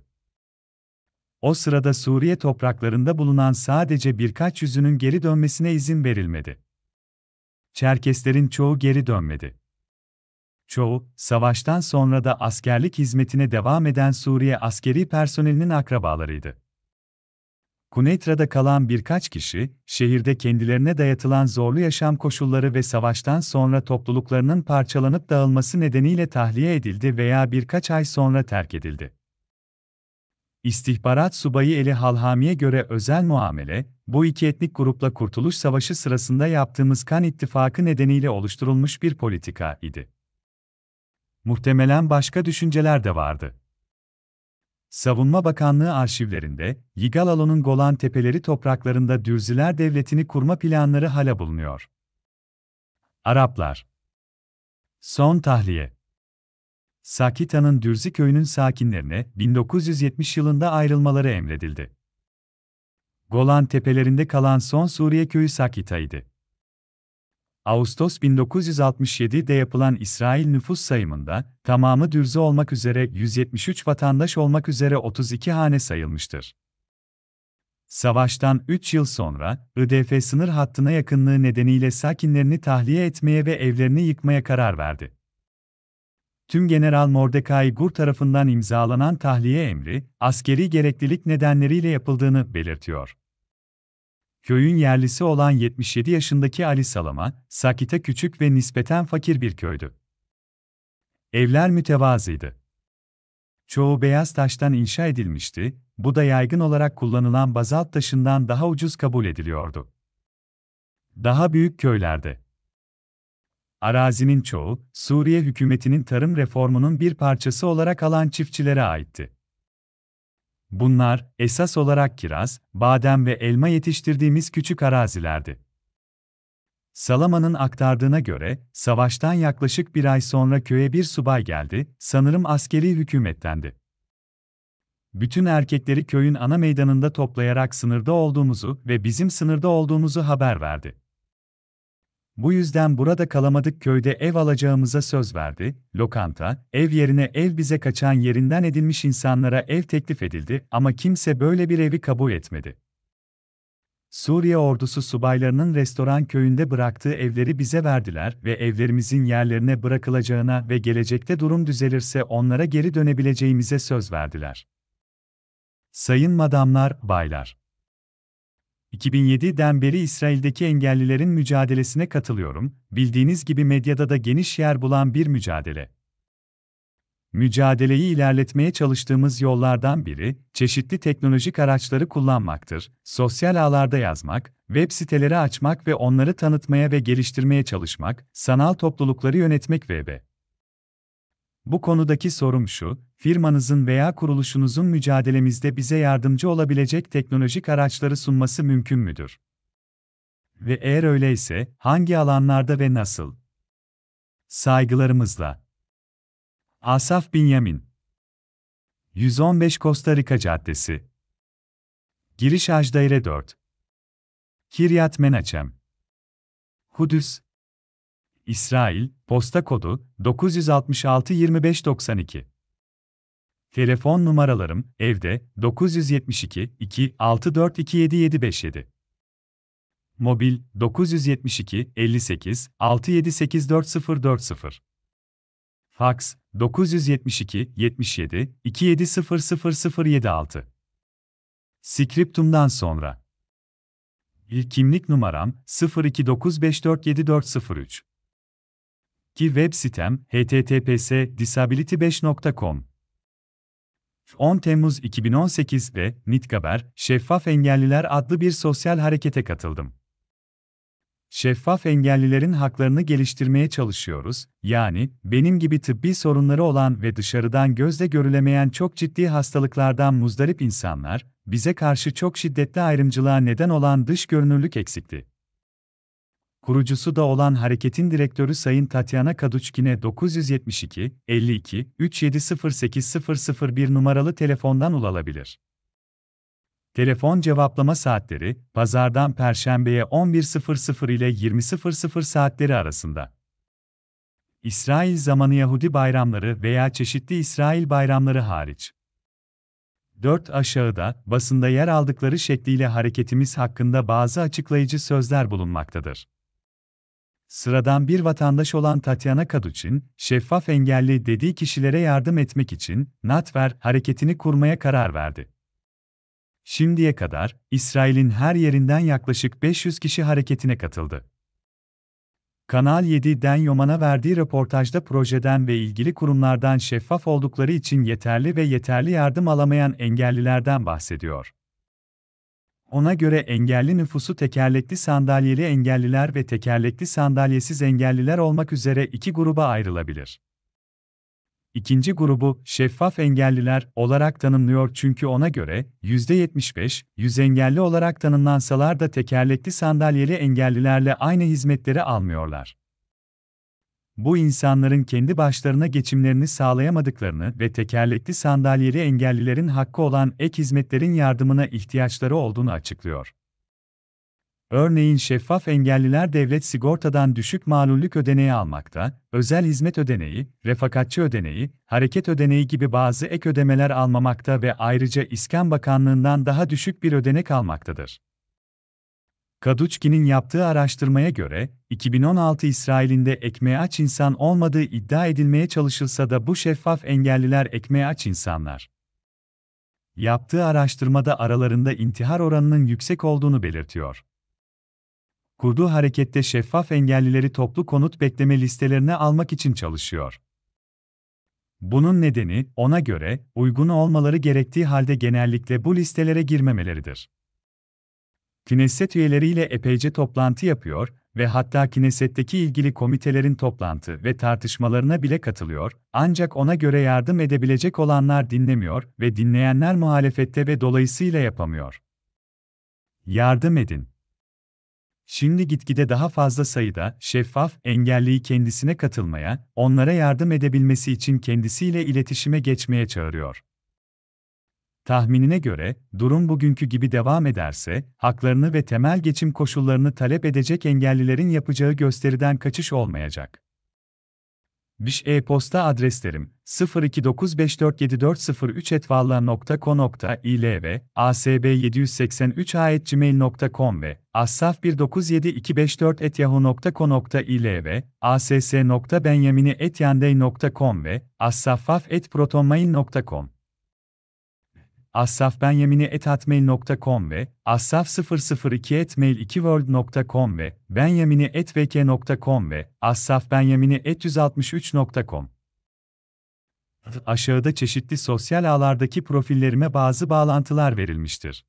O sırada Suriye topraklarında bulunan sadece birkaç yüzünün geri dönmesine izin verilmedi. Çerkeslerin çoğu geri dönmedi çoğu, savaştan sonra da askerlik hizmetine devam eden Suriye askeri personelinin akrabalarıydı. Kunetra'da kalan birkaç kişi, şehirde kendilerine dayatılan zorlu yaşam koşulları ve savaştan sonra topluluklarının parçalanıp dağılması nedeniyle tahliye edildi veya birkaç ay sonra terk edildi. İstihbarat subayı Eli Halhami'ye göre özel muamele, bu iki etnik grupla Kurtuluş Savaşı sırasında yaptığımız kan ittifakı nedeniyle oluşturulmuş bir politika idi. Muhtemelen başka düşünceler de vardı. Savunma Bakanlığı arşivlerinde, Yigalalo'nun Golan Tepeleri topraklarında Dürziler Devleti'ni kurma planları hala bulunuyor. Araplar Son tahliye Sakita'nın Dürzi köyünün sakinlerine 1970 yılında ayrılmaları emredildi. Golan tepelerinde kalan son Suriye köyü Sakita'ydı. Ağustos 1967'de yapılan İsrail nüfus sayımında, tamamı dürze olmak üzere 173 vatandaş olmak üzere 32 hane sayılmıştır. Savaştan 3 yıl sonra, IDF sınır hattına yakınlığı nedeniyle sakinlerini tahliye etmeye ve evlerini yıkmaya karar verdi. Tüm General Mordecai Gur tarafından imzalanan tahliye emri, askeri gereklilik nedenleriyle yapıldığını belirtiyor. Köyün yerlisi olan 77 yaşındaki Ali Salama, Sakit'e küçük ve nispeten fakir bir köydü. Evler mütevazıydı. Çoğu beyaz taştan inşa edilmişti, bu da yaygın olarak kullanılan bazalt taşından daha ucuz kabul ediliyordu. Daha büyük köylerde. Arazinin çoğu, Suriye hükümetinin tarım reformunun bir parçası olarak alan çiftçilere aitti. Bunlar esas olarak kiraz, badem ve elma yetiştirdiğimiz küçük arazilerdi. Salaman'ın aktardığına göre, savaştan yaklaşık bir ay sonra köye bir subay geldi, sanırım askeri hükümettendi. Bütün erkekleri köyün ana meydanında toplayarak sınırda olduğumuzu ve bizim sınırda olduğumuzu haber verdi. Bu yüzden burada kalamadık köyde ev alacağımıza söz verdi, lokanta, ev yerine ev bize kaçan yerinden edilmiş insanlara ev teklif edildi ama kimse böyle bir evi kabul etmedi. Suriye ordusu subaylarının restoran köyünde bıraktığı evleri bize verdiler ve evlerimizin yerlerine bırakılacağına ve gelecekte durum düzelirse onlara geri dönebileceğimize söz verdiler. Sayın madamlar, baylar. 2007'den beri İsrail'deki engellilerin mücadelesine katılıyorum. Bildiğiniz gibi medyada da geniş yer bulan bir mücadele. Mücadeleyi ilerletmeye çalıştığımız yollardan biri çeşitli teknolojik araçları kullanmaktır. Sosyal ağlarda yazmak, web siteleri açmak ve onları tanıtmaya ve geliştirmeye çalışmak, sanal toplulukları yönetmek vb. Bu konudaki sorum şu, firmanızın veya kuruluşunuzun mücadelemizde bize yardımcı olabilecek teknolojik araçları sunması mümkün müdür? Ve eğer öyleyse, hangi alanlarda ve nasıl? Saygılarımızla. Asaf Binyamin 115 Costa Rica Caddesi Giriş Ajdaire 4 Kiryat Menaçem Kudüs İsrail, posta kodu 966 2592. Telefon numaralarım evde 972 264 27757. Mobil 972 58 6784040. Fax 972 77 2700076. Skriptum'dan sonra. Kimlik numaram 029547403 ki web sitem https disability5.com. 10 Temmuz 2018 ve Nitkaber Şeffaf Engelliler adlı bir sosyal harekete katıldım. Şeffaf engellilerin haklarını geliştirmeye çalışıyoruz, yani benim gibi tıbbi sorunları olan ve dışarıdan gözle görülemeyen çok ciddi hastalıklardan muzdarip insanlar, bize karşı çok şiddetli ayrımcılığa neden olan dış görünürlük eksikliği kurucusu da olan hareketin direktörü Sayın Tatyana Kaduçkin'e 972 52 3708001 numaralı telefondan ulaşabilir. Telefon cevaplama saatleri pazardan perşembeye 11.00 ile 20.00 saatleri arasında. İsrail zamanı Yahudi bayramları veya çeşitli İsrail bayramları hariç. 4 aşağıda basında yer aldıkları şekliyle hareketimiz hakkında bazı açıklayıcı sözler bulunmaktadır. Sıradan bir vatandaş olan Tatyana Kaduçin, şeffaf engelli dediği kişilere yardım etmek için Natver hareketini kurmaya karar verdi. Şimdiye kadar İsrail'in her yerinden yaklaşık 500 kişi hareketine katıldı. Kanal 7'den Yoman'a verdiği röportajda projeden ve ilgili kurumlardan şeffaf oldukları için yeterli ve yeterli yardım alamayan engellilerden bahsediyor. Ona göre engelli nüfusu tekerlekli sandalyeli engelliler ve tekerlekli sandalyesiz engelliler olmak üzere iki gruba ayrılabilir. İkinci grubu şeffaf engelliler olarak tanımlıyor çünkü ona göre %75 yüz engelli olarak tanımlansalar da tekerlekli sandalyeli engellilerle aynı hizmetleri almıyorlar bu insanların kendi başlarına geçimlerini sağlayamadıklarını ve tekerlekli sandalyeli engellilerin hakkı olan ek hizmetlerin yardımına ihtiyaçları olduğunu açıklıyor. Örneğin şeffaf engelliler devlet sigortadan düşük malullük ödeneği almakta, özel hizmet ödeneği, refakatçi ödeneği, hareket ödeneği gibi bazı ek ödemeler almamakta ve ayrıca İskan Bakanlığından daha düşük bir ödenek almaktadır. Kaduçki'nin yaptığı araştırmaya göre, 2016 İsrail'inde ekmeğe aç insan olmadığı iddia edilmeye çalışılsa da bu şeffaf engelliler ekmeğe aç insanlar. Yaptığı araştırmada aralarında intihar oranının yüksek olduğunu belirtiyor. Kurduğu harekette şeffaf engellileri toplu konut bekleme listelerine almak için çalışıyor. Bunun nedeni, ona göre, uygun olmaları gerektiği halde genellikle bu listelere girmemeleridir. Knesset üyeleriyle epeyce toplantı yapıyor ve hatta Knesset'teki ilgili komitelerin toplantı ve tartışmalarına bile katılıyor, ancak ona göre yardım edebilecek olanlar dinlemiyor ve dinleyenler muhalefette ve dolayısıyla yapamıyor. Yardım edin. Şimdi gitgide daha fazla sayıda, şeffaf, engelliyi kendisine katılmaya, onlara yardım edebilmesi için kendisiyle iletişime geçmeye çağırıyor. Tahminine göre, durum bugünkü gibi devam ederse, haklarını ve temel geçim koşullarını talep edecek engellilerin yapacağı gösteriden kaçış olmayacak. Diş şey, e-posta adreslerim 02954740 etvalla.co.il ve asb783 ve assaf197254 ve ass.benyamini.yandey.com ve assaffaf.protonmail.com assafbenyamini.etmail.com ve 002 etmail 2 worldcom ve benyamini.vk.com ve assafbenyamini.163.com. Aşağıda çeşitli sosyal ağlardaki profillerime bazı bağlantılar verilmiştir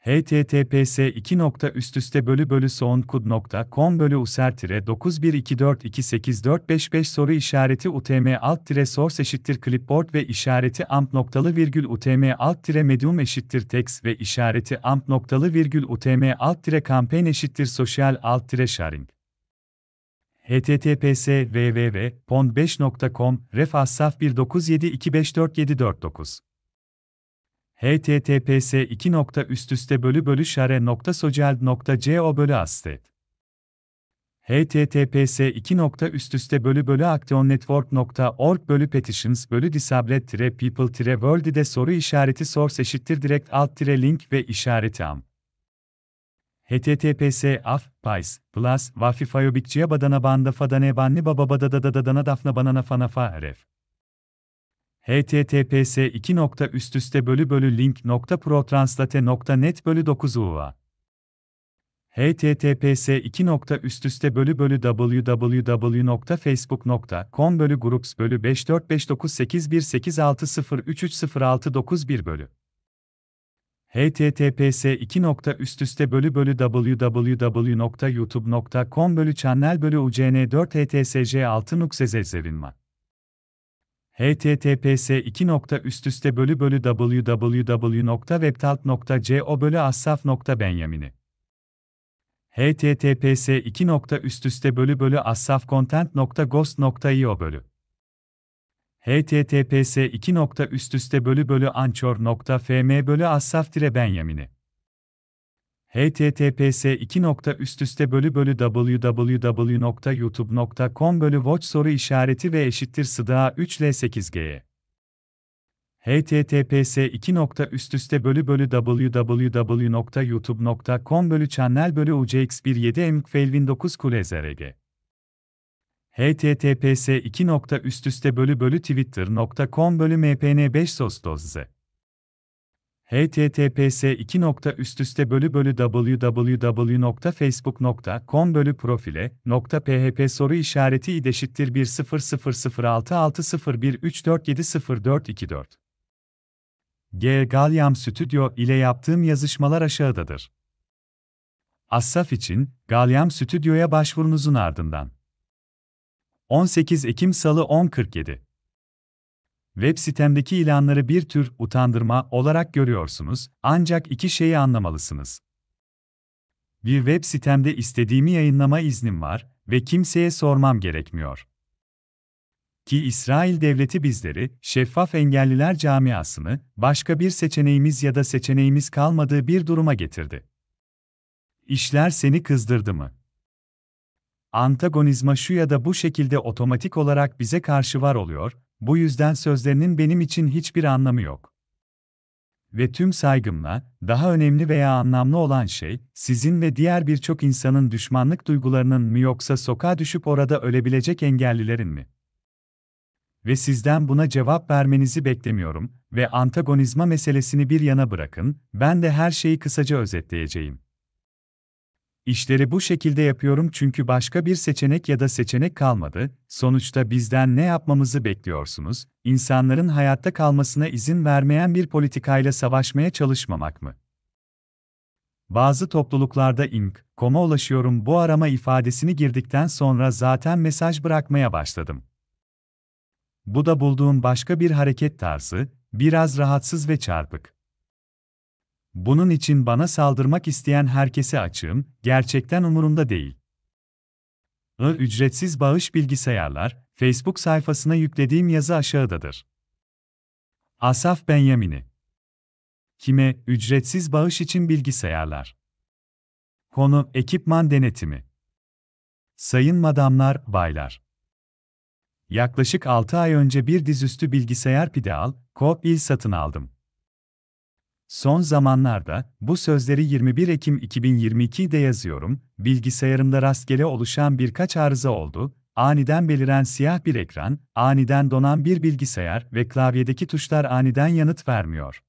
https 2. üst üste bölü bölü soundkud.com bölü user 91242845 soru işareti utm alt tire source eşittir clipboard ve işareti amp noktalı virgül utm alt tire medium eşittir text ve işareti amp noktalı virgül utm alt tire campaign eşittir social alt tire sharing https www.pond5.com ref asaf 19725479 https 2 nokta üst üste bölü bölü şare nokta nokta co bölü astet. https 2 üst üste bölü bölü actionnetwork bölü petitions bölü disabled tire people tire world de soru işareti source eşittir direkt alt tire link ve işareti am. https af pais plus vafi badana banda fadane banni bababadadadadadana dafna banana fanafa ref https 2. üst üste bölü bölü link bölü 9 ua https 2. üst üste bölü bölü www.facebook.com bölü groups bölü 545981860330691 bölü https 2. üst üste bölü bölü www.youtube.com bölü channel bölü ucn4 htsc 6 nuksezezerinma https 2. üst üste bölü bölü www.webtalt.co bölü assaf.benyamini https 2. üst üste bölü bölü assafcontent.ghost.io bölü https 2. üst üste bölü bölü anchor.fm bölü assaf-benyamini https 2 üst üste bölü bölü www.youtube.com bölü watch soru işareti ve eşittir sıda 3 l 8 g https 2 üst üste bölü bölü www.youtube.com bölü channel bölü ucx17 mkfelvin 9 kulezrg https 2 üst üste bölü bölü twitter.com bölü mpn 5 sostozze https 2 üst üste bölü bölü www.facebook.com bölü profile nokta php soru işareti ideşittir 1 0 G. Galyam Stüdyo ile yaptığım yazışmalar aşağıdadır. Asaf için Galyam Stüdyo'ya başvurunuzun ardından. 18 Ekim Salı 10.47 Web sitemdeki ilanları bir tür utandırma olarak görüyorsunuz, ancak iki şeyi anlamalısınız. Bir web sitemde istediğimi yayınlama iznim var ve kimseye sormam gerekmiyor. Ki İsrail devleti bizleri, şeffaf engelliler camiasını, başka bir seçeneğimiz ya da seçeneğimiz kalmadığı bir duruma getirdi. İşler seni kızdırdı mı? Antagonizma şu ya da bu şekilde otomatik olarak bize karşı var oluyor bu yüzden sözlerinin benim için hiçbir anlamı yok. Ve tüm saygımla, daha önemli veya anlamlı olan şey, sizin ve diğer birçok insanın düşmanlık duygularının mı yoksa sokağa düşüp orada ölebilecek engellilerin mi? Ve sizden buna cevap vermenizi beklemiyorum ve antagonizma meselesini bir yana bırakın, ben de her şeyi kısaca özetleyeceğim. İşleri bu şekilde yapıyorum çünkü başka bir seçenek ya da seçenek kalmadı. Sonuçta bizden ne yapmamızı bekliyorsunuz? İnsanların hayatta kalmasına izin vermeyen bir politikayla savaşmaya çalışmamak mı? Bazı topluluklarda ink, koma ulaşıyorum bu arama ifadesini girdikten sonra zaten mesaj bırakmaya başladım. Bu da bulduğum başka bir hareket tarzı, biraz rahatsız ve çarpık. Bunun için bana saldırmak isteyen herkese açığım, gerçekten umurumda değil. I ücretsiz bağış bilgisayarlar, Facebook sayfasına yüklediğim yazı aşağıdadır. Asaf Benyamin'i. Kime, ücretsiz bağış için bilgisayarlar. Konu, ekipman denetimi. Sayın madamlar, baylar. Yaklaşık 6 ay önce bir dizüstü bilgisayar Pideal, Co. il satın aldım. Son zamanlarda, bu sözleri 21 Ekim 2022'de yazıyorum, bilgisayarımda rastgele oluşan birkaç arıza oldu, aniden beliren siyah bir ekran, aniden donan bir bilgisayar ve klavyedeki tuşlar aniden yanıt vermiyor.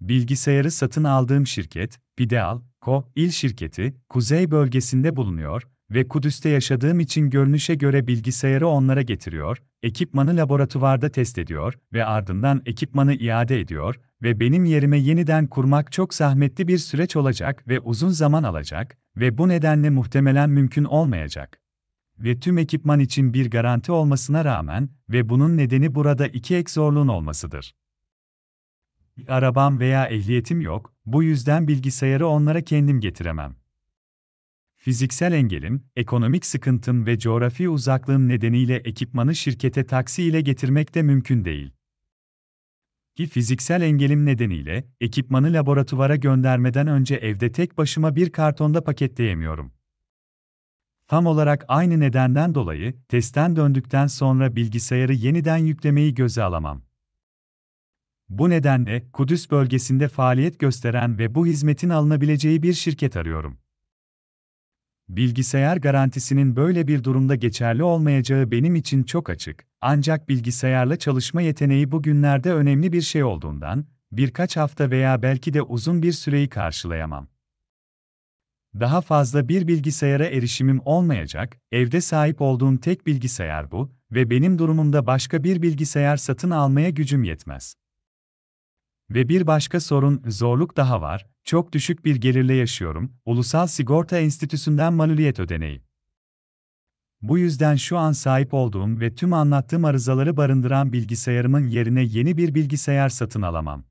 Bilgisayarı satın aldığım şirket, Pideal Co. il şirketi, kuzey bölgesinde bulunuyor ve Kudüs'te yaşadığım için görünüşe göre bilgisayarı onlara getiriyor, ekipmanı laboratuvarda test ediyor ve ardından ekipmanı iade ediyor ve benim yerime yeniden kurmak çok zahmetli bir süreç olacak ve uzun zaman alacak ve bu nedenle muhtemelen mümkün olmayacak. Ve tüm ekipman için bir garanti olmasına rağmen ve bunun nedeni burada iki ek zorluğun olmasıdır. Arabam veya ehliyetim yok, bu yüzden bilgisayarı onlara kendim getiremem. Fiziksel engelim, ekonomik sıkıntım ve coğrafi uzaklığım nedeniyle ekipmanı şirkete taksi ile getirmek de mümkün değil. Ki fiziksel engelim nedeniyle ekipmanı laboratuvara göndermeden önce evde tek başıma bir kartonda paketleyemiyorum. Tam olarak aynı nedenden dolayı testten döndükten sonra bilgisayarı yeniden yüklemeyi göze alamam. Bu nedenle Kudüs bölgesinde faaliyet gösteren ve bu hizmetin alınabileceği bir şirket arıyorum. Bilgisayar garantisinin böyle bir durumda geçerli olmayacağı benim için çok açık. Ancak bilgisayarla çalışma yeteneği bugünlerde önemli bir şey olduğundan birkaç hafta veya belki de uzun bir süreyi karşılayamam. Daha fazla bir bilgisayara erişimim olmayacak, evde sahip olduğum tek bilgisayar bu ve benim durumumda başka bir bilgisayar satın almaya gücüm yetmez. Ve bir başka sorun, zorluk daha var, çok düşük bir gelirle yaşıyorum, Ulusal Sigorta Enstitüsü'nden maluliyet ödeneği. Bu yüzden şu an sahip olduğum ve tüm anlattığım arızaları barındıran bilgisayarımın yerine yeni bir bilgisayar satın alamam.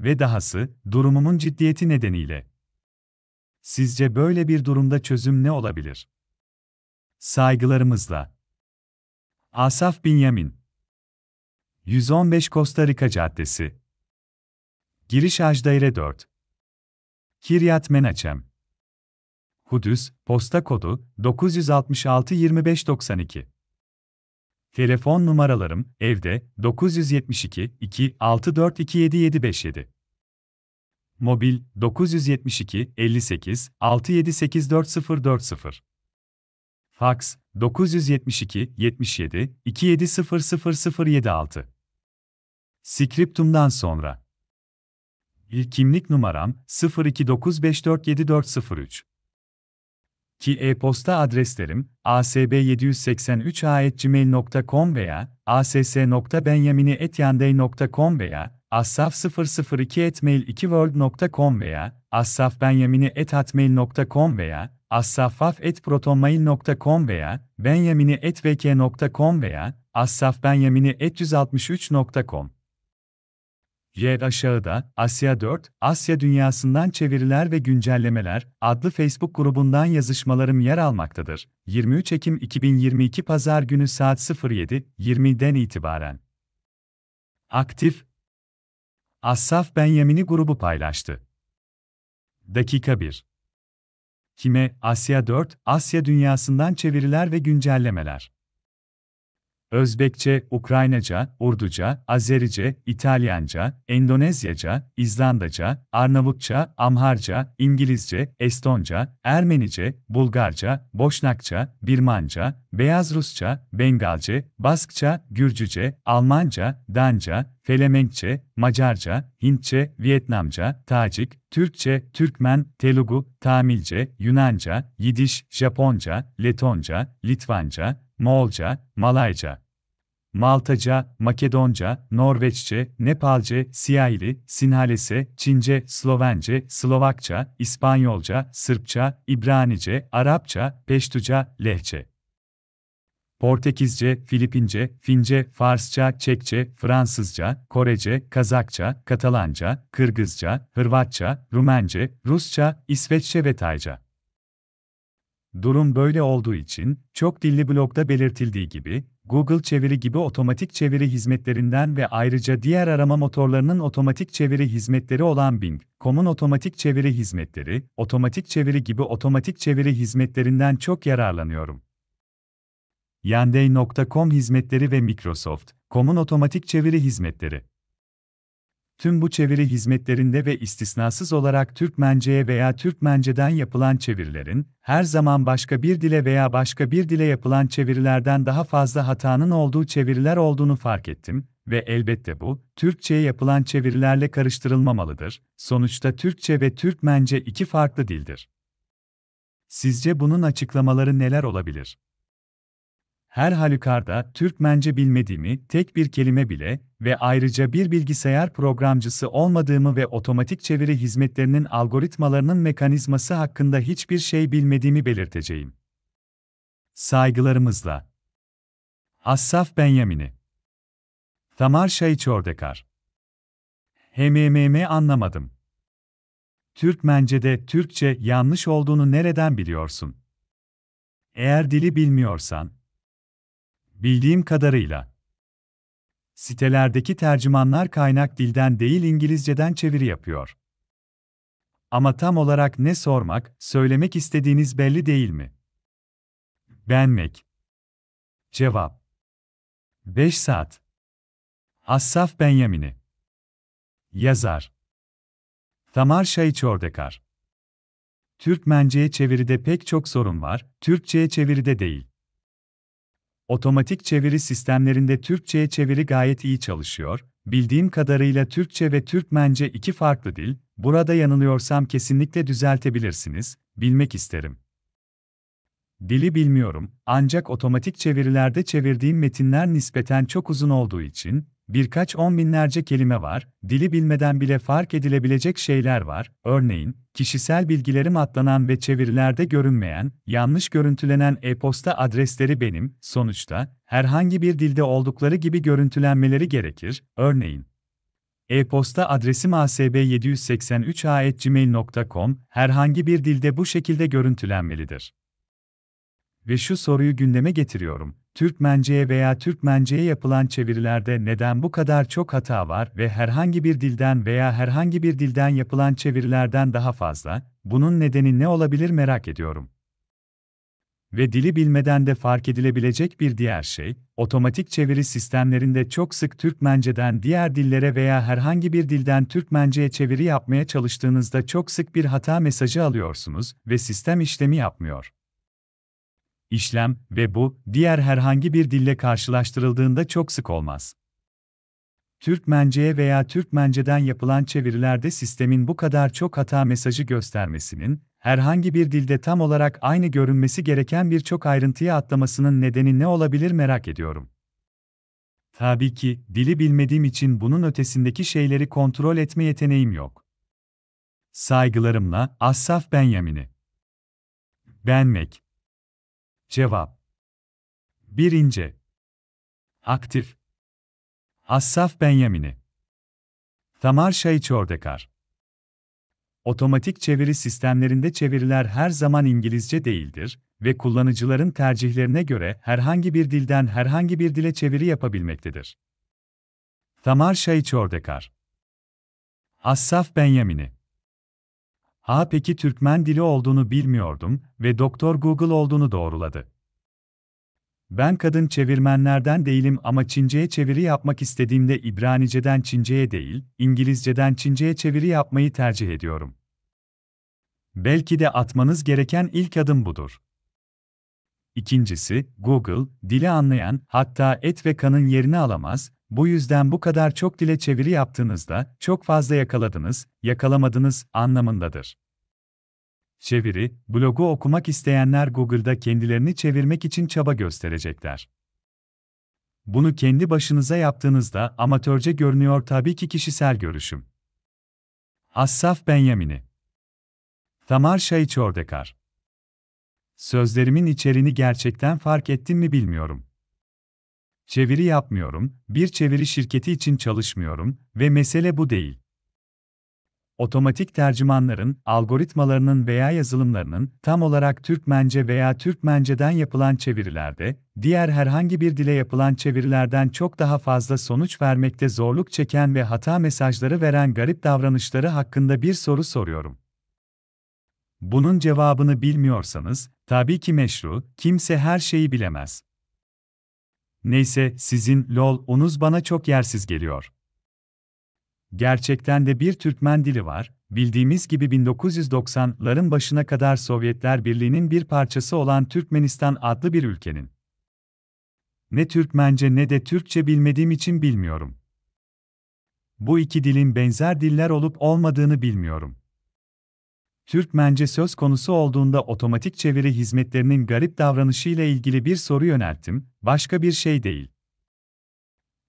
Ve dahası, durumumun ciddiyeti nedeniyle. Sizce böyle bir durumda çözüm ne olabilir? Saygılarımızla. Asaf Binyamin 115 Costa Rica Caddesi Giriş Ajdaire 4 Kiryat Menachem, Kudüs, posta kodu 966 2592. Telefon numaralarım evde 972 264 27757. Mobil 972 58 678440. Fax 972 77 27000076. Skriptumdan sonra Kimlik numaram 029547403. Ki e-posta adreslerim asb783a@gmail.com veya ass.benyamini@yanday.com veya assaf002@mail2world.com veya assafbenyamini@hatmail.com veya assafaf@protonmail.com veya benyamini@vk.com veya assafbenyamini@163.com Yer aşağıda, Asya 4, Asya Dünyasından Çeviriler ve Güncellemeler adlı Facebook grubundan yazışmalarım yer almaktadır. 23 Ekim 2022 Pazar günü saat 07.20'den itibaren. Aktif Assaf Benyamin'i grubu paylaştı. Dakika 1 Kime, Asya 4, Asya Dünyasından Çeviriler ve Güncellemeler Özbekçe, Ukraynaca, Urduca, Azerice, İtalyanca, Endonezyaca, İzlandaca, Arnavutça, Amharca, İngilizce, Estonca, Ermenice, Bulgarca, Boşnakça, Birmanca, Beyaz Rusça, Bengalce, Baskça, Gürcüce, Almanca, Danca, Felemenkçe, Macarca, Hintçe, Vietnamca, Tacik, Türkçe, Türkmen, Telugu, Tamilce, Yunanca, Yidiş, Japonca, Letonca, Litvanca, Moğolca, Malayca, Maltaca, Makedonca, Norveççe, Nepalce, Siyahili, Sinhalese, Çince, Slovence, Slovakça, İspanyolca, Sırpça, İbranice, Arapça, Peştuca, Lehçe. Portekizce, Filipince, Fince, Farsça, Çekçe, Fransızca, Korece, Kazakça, Katalanca, Kırgızca, Hırvatça, Rumence, Rusça, İsveççe ve Tayca. Durum böyle olduğu için, çok dilli blogda belirtildiği gibi, Google çeviri gibi otomatik çeviri hizmetlerinden ve ayrıca diğer arama motorlarının otomatik çeviri hizmetleri olan Bing, Com'un otomatik çeviri hizmetleri, otomatik çeviri gibi otomatik çeviri hizmetlerinden çok yararlanıyorum. Yanday.com hizmetleri ve Microsoft, Com'un otomatik çeviri hizmetleri tüm bu çeviri hizmetlerinde ve istisnasız olarak Türkmence'ye veya Türkmence'den yapılan çevirilerin, her zaman başka bir dile veya başka bir dile yapılan çevirilerden daha fazla hatanın olduğu çeviriler olduğunu fark ettim ve elbette bu, Türkçe'ye yapılan çevirilerle karıştırılmamalıdır. Sonuçta Türkçe ve Türkmence iki farklı dildir. Sizce bunun açıklamaları neler olabilir? her halükarda Türkmence bilmediğimi, tek bir kelime bile ve ayrıca bir bilgisayar programcısı olmadığımı ve otomatik çeviri hizmetlerinin algoritmalarının mekanizması hakkında hiçbir şey bilmediğimi belirteceğim. Saygılarımızla. Asaf Benyamin'i. Tamar Şahiç Ordekar. HMMM anlamadım. Türkmence'de Türkçe yanlış olduğunu nereden biliyorsun? Eğer dili bilmiyorsan, bildiğim kadarıyla. Sitelerdeki tercümanlar kaynak dilden değil İngilizceden çeviri yapıyor. Ama tam olarak ne sormak, söylemek istediğiniz belli değil mi? Benmek. Cevap. 5 saat. Assaf Benyamin'i. Yazar. Tamar Şahiçordekar. Türkmence'ye çeviride pek çok sorun var, Türkçe'ye çeviride değil. Otomatik çeviri sistemlerinde Türkçe'ye çeviri gayet iyi çalışıyor. Bildiğim kadarıyla Türkçe ve Türkmence iki farklı dil. Burada yanılıyorsam kesinlikle düzeltebilirsiniz. Bilmek isterim. Dili bilmiyorum, ancak otomatik çevirilerde çevirdiğim metinler nispeten çok uzun olduğu için, birkaç on binlerce kelime var, dili bilmeden bile fark edilebilecek şeyler var, örneğin, kişisel bilgilerim atlanan ve çevirilerde görünmeyen, yanlış görüntülenen e-posta adresleri benim, sonuçta, herhangi bir dilde oldukları gibi görüntülenmeleri gerekir, örneğin, e-posta adresim asb783a.gmail.com, herhangi bir dilde bu şekilde görüntülenmelidir. Ve şu soruyu gündeme getiriyorum. Türkmence'ye veya Türkmence'ye yapılan çevirilerde neden bu kadar çok hata var ve herhangi bir dilden veya herhangi bir dilden yapılan çevirilerden daha fazla? Bunun nedeni ne olabilir merak ediyorum. Ve dili bilmeden de fark edilebilecek bir diğer şey, otomatik çeviri sistemlerinde çok sık Türkmence'den diğer dillere veya herhangi bir dilden Türkmence'ye çeviri yapmaya çalıştığınızda çok sık bir hata mesajı alıyorsunuz ve sistem işlemi yapmıyor işlem ve bu, diğer herhangi bir dille karşılaştırıldığında çok sık olmaz. Türkmence'ye veya Türkmence'den yapılan çevirilerde sistemin bu kadar çok hata mesajı göstermesinin, herhangi bir dilde tam olarak aynı görünmesi gereken birçok ayrıntıyı atlamasının nedeni ne olabilir merak ediyorum. Tabii ki, dili bilmediğim için bunun ötesindeki şeyleri kontrol etme yeteneğim yok. Saygılarımla, Assaf Benyamin'i. Benmek Cevap 1. Aktif Assaf Benyamin'i Tamar Şahiçordekar Otomatik çeviri sistemlerinde çeviriler her zaman İngilizce değildir ve kullanıcıların tercihlerine göre herhangi bir dilden herhangi bir dile çeviri yapabilmektedir. Tamar Şahiçordekar Assaf Benyamin'i Ha peki Türkmen dili olduğunu bilmiyordum ve Doktor Google olduğunu doğruladı. Ben kadın çevirmenlerden değilim ama Çince'ye çeviri yapmak istediğimde İbranice'den Çince'ye değil, İngilizce'den Çince'ye çeviri yapmayı tercih ediyorum. Belki de atmanız gereken ilk adım budur. İkincisi, Google, dili anlayan, hatta et ve kanın yerini alamaz, bu yüzden bu kadar çok dile çeviri yaptığınızda çok fazla yakaladınız, yakalamadınız anlamındadır. Çeviri, blogu okumak isteyenler Google'da kendilerini çevirmek için çaba gösterecekler. Bunu kendi başınıza yaptığınızda amatörce görünüyor tabii ki kişisel görüşüm. Assaf Benyamin'i Tamar Şahiçordekar Sözlerimin içerini gerçekten fark ettim mi bilmiyorum. Çeviri yapmıyorum, bir çeviri şirketi için çalışmıyorum ve mesele bu değil. Otomatik tercümanların, algoritmalarının veya yazılımlarının tam olarak Türkmence veya Türkmence'den yapılan çevirilerde, diğer herhangi bir dile yapılan çevirilerden çok daha fazla sonuç vermekte zorluk çeken ve hata mesajları veren garip davranışları hakkında bir soru soruyorum. Bunun cevabını bilmiyorsanız, tabii ki meşru, kimse her şeyi bilemez. Neyse, sizin lol onuz bana çok yersiz geliyor. Gerçekten de bir Türkmen dili var. Bildiğimiz gibi 1990'ların başına kadar Sovyetler Birliği'nin bir parçası olan Türkmenistan adlı bir ülkenin ne Türkmence ne de Türkçe bilmediğim için bilmiyorum. Bu iki dilin benzer diller olup olmadığını bilmiyorum. Türkmence söz konusu olduğunda otomatik çeviri hizmetlerinin garip davranışıyla ilgili bir soru yönelttim, başka bir şey değil.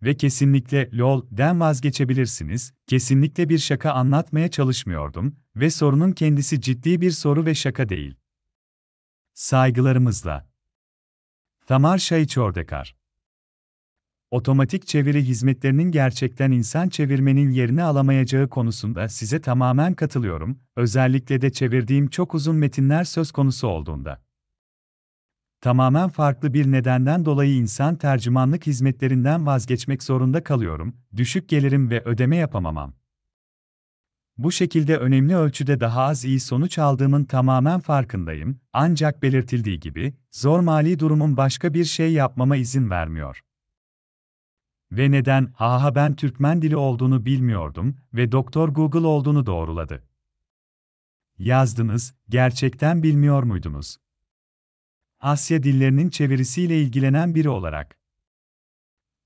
Ve kesinlikle LOL'den vazgeçebilirsiniz, kesinlikle bir şaka anlatmaya çalışmıyordum ve sorunun kendisi ciddi bir soru ve şaka değil. Saygılarımızla. Tamar Şahiçordekar otomatik çeviri hizmetlerinin gerçekten insan çevirmenin yerini alamayacağı konusunda size tamamen katılıyorum, özellikle de çevirdiğim çok uzun metinler söz konusu olduğunda. Tamamen farklı bir nedenden dolayı insan tercümanlık hizmetlerinden vazgeçmek zorunda kalıyorum, düşük gelirim ve ödeme yapamamam. Bu şekilde önemli ölçüde daha az iyi sonuç aldığımın tamamen farkındayım, ancak belirtildiği gibi, zor mali durumum başka bir şey yapmama izin vermiyor ve neden haha ben Türkmen dili olduğunu bilmiyordum ve Doktor Google olduğunu doğruladı. Yazdınız, gerçekten bilmiyor muydunuz? Asya dillerinin çevirisiyle ilgilenen biri olarak.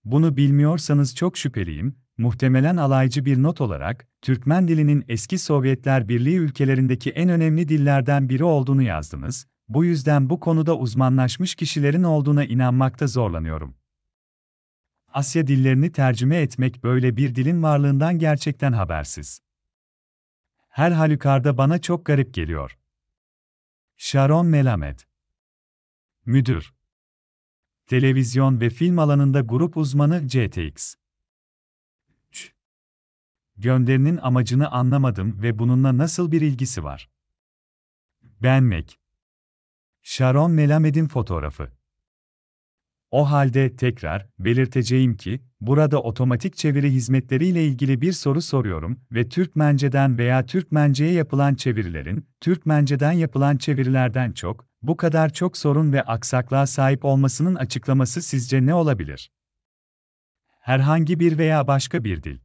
Bunu bilmiyorsanız çok şüpheliyim, muhtemelen alaycı bir not olarak, Türkmen dilinin eski Sovyetler Birliği ülkelerindeki en önemli dillerden biri olduğunu yazdınız, bu yüzden bu konuda uzmanlaşmış kişilerin olduğuna inanmakta zorlanıyorum. Asya dillerini tercüme etmek böyle bir dilin varlığından gerçekten habersiz. Her halükarda bana çok garip geliyor. Sharon Melamed Müdür Televizyon ve film alanında grup uzmanı CTX Gönderinin amacını anlamadım ve bununla nasıl bir ilgisi var? Beğenmek Sharon Melamed'in fotoğrafı o halde tekrar belirteceğim ki, burada otomatik çeviri hizmetleriyle ilgili bir soru soruyorum ve Türkmenceden veya Türkmenceye yapılan çevirilerin, Türkmenceden yapılan çevirilerden çok, bu kadar çok sorun ve aksaklığa sahip olmasının açıklaması sizce ne olabilir? Herhangi bir veya başka bir dil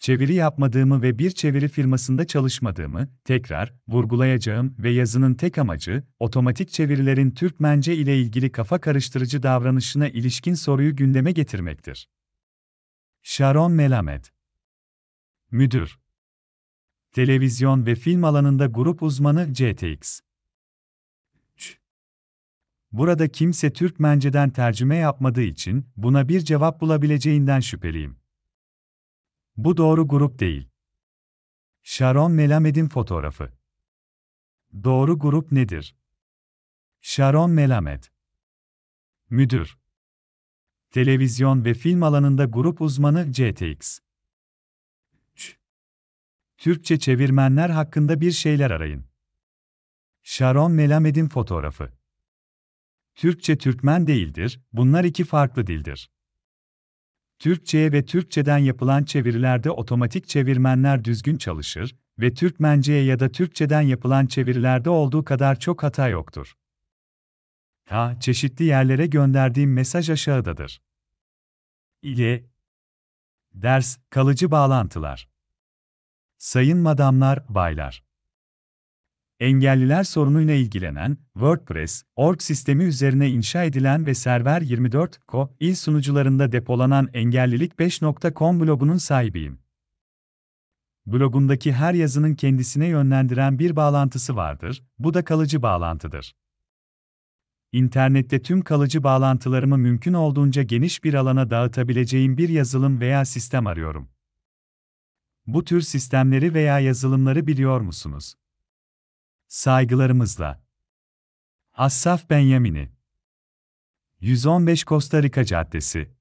çeviri yapmadığımı ve bir çeviri firmasında çalışmadığımı tekrar vurgulayacağım ve yazının tek amacı otomatik çevirilerin Türkmence ile ilgili kafa karıştırıcı davranışına ilişkin soruyu gündeme getirmektir. Sharon Melamed Müdür Televizyon ve film alanında grup uzmanı CTX Burada kimse Türkmence'den tercüme yapmadığı için buna bir cevap bulabileceğinden şüpheliyim. Bu doğru grup değil. Sharon Melamed'in fotoğrafı. Doğru grup nedir? Sharon Melamed. Müdür. Televizyon ve film alanında grup uzmanı CTX. Türkçe çevirmenler hakkında bir şeyler arayın. Sharon Melamed'in fotoğrafı. Türkçe Türkmen değildir, bunlar iki farklı dildir. Türkçe'ye ve Türkçeden yapılan çevirilerde otomatik çevirmenler düzgün çalışır ve Türkmence'ye ya da Türkçeden yapılan çevirilerde olduğu kadar çok hata yoktur. Ha, çeşitli yerlere gönderdiğim mesaj aşağıdadır. İle Ders, kalıcı bağlantılar. Sayın madamlar, baylar. Engelliler sorunuyla ilgilenen WordPress, org sistemi üzerine inşa edilen ve server 24.co il sunucularında depolanan engellilik5.com blogunun sahibiyim. Blogundaki her yazının kendisine yönlendiren bir bağlantısı vardır, bu da kalıcı bağlantıdır. İnternette tüm kalıcı bağlantılarımı mümkün olduğunca geniş bir alana dağıtabileceğim bir yazılım veya sistem arıyorum. Bu tür sistemleri veya yazılımları biliyor musunuz? Saygılarımızla. Assaf Benyamini 115 Costa Rica Caddesi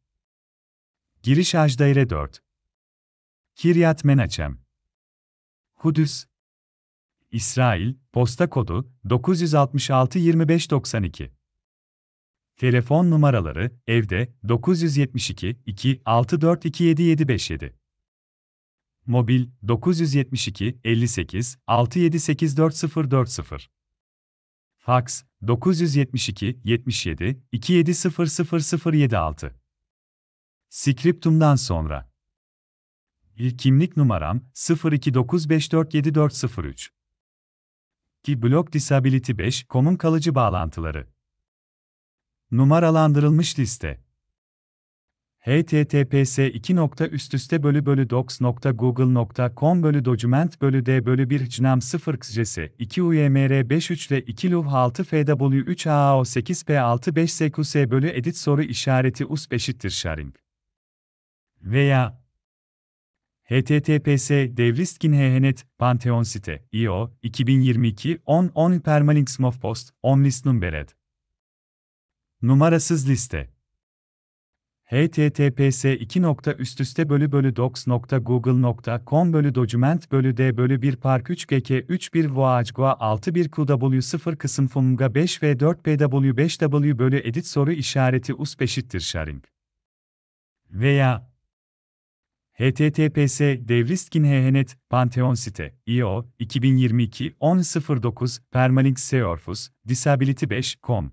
Giriş Ajdaire 4 Kiryat Menachem, Kudüs İsrail, posta kodu 966 25 Telefon numaraları evde 972 2 642 7757 mobil 972 58 6784040. Fax 972 77 27000076. Skriptumdan sonra. İl kimlik numaram 029547403. Ki Block Disability 5 konum kalıcı bağlantıları. Numaralandırılmış liste https 2. üst üste bölü bölü docs.google.com bölü document bölü d bölü 1 cnam 0 xjesi 2 uymr 53 ile 2 luv 6 fw 3 ao 8 p 6 5 sqs bölü edit soru işareti us eşittir sharing. Veya https devristkin hhnet pantheon site io 2022 10 10 permalinks mofpost 10 list numbered. Numarasız liste https 2. üst üste bölü bölü docs.google.com bölü document bölü d bölü 1 park 3 gk 3 1 voagua 6 1 qw 0 kısım funga 5 v 4 pw 5 w bölü edit soru işareti us eşittir sharing. Veya https devriskin hhnet pantheon site io 2022 1009 permalink seorfus disability 5.com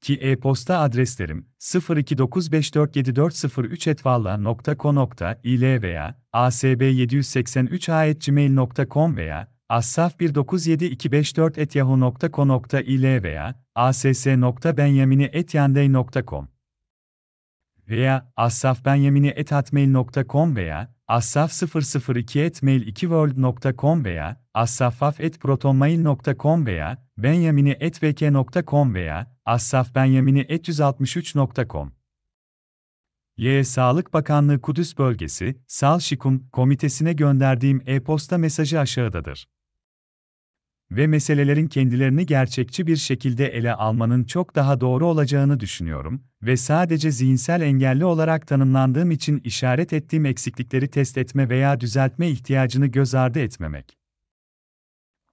ki e-posta adreslerim 029547403@valla.co.il veya asb783@gmail.com veya assaf1972554@yahoo.co.il veya ass.benyamini@yanday.com veya assafbenyamini@hotmail.com veya assaf002@mail2world.com veya assafaf@protonmail.com veya benjamini@vk.com veya assafbenjamini@163.com. Y Sağlık Bakanlığı Kudüs Bölgesi Salşikum Komitesi'ne gönderdiğim e-posta mesajı aşağıdadır ve meselelerin kendilerini gerçekçi bir şekilde ele almanın çok daha doğru olacağını düşünüyorum ve sadece zihinsel engelli olarak tanımlandığım için işaret ettiğim eksiklikleri test etme veya düzeltme ihtiyacını göz ardı etmemek.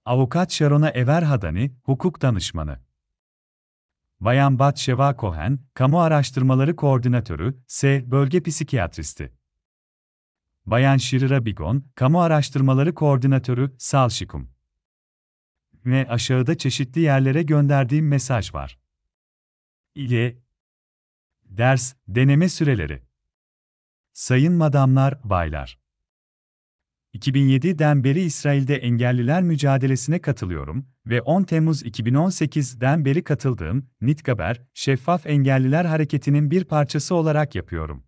Avukat Sharona Everhadani, hukuk danışmanı. Bayan Batşeva Cohen, kamu araştırmaları koordinatörü, S. Bölge Psikiyatristi. Bayan Şirira Bigon, kamu araştırmaları koordinatörü, Salşikum ve aşağıda çeşitli yerlere gönderdiğim mesaj var. İle Ders, deneme süreleri. Sayın madamlar, baylar. 2007'den beri İsrail'de engelliler mücadelesine katılıyorum ve 10 Temmuz 2018'den beri katıldığım Nitkaber Şeffaf Engelliler Hareketi'nin bir parçası olarak yapıyorum.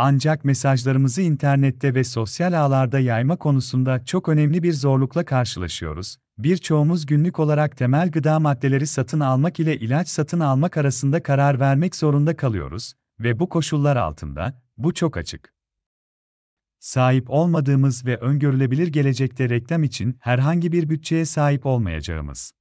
Ancak mesajlarımızı internette ve sosyal ağlarda yayma konusunda çok önemli bir zorlukla karşılaşıyoruz. Birçoğumuz günlük olarak temel gıda maddeleri satın almak ile ilaç satın almak arasında karar vermek zorunda kalıyoruz ve bu koşullar altında bu çok açık. Sahip olmadığımız ve öngörülebilir gelecekte reklam için herhangi bir bütçeye sahip olmayacağımız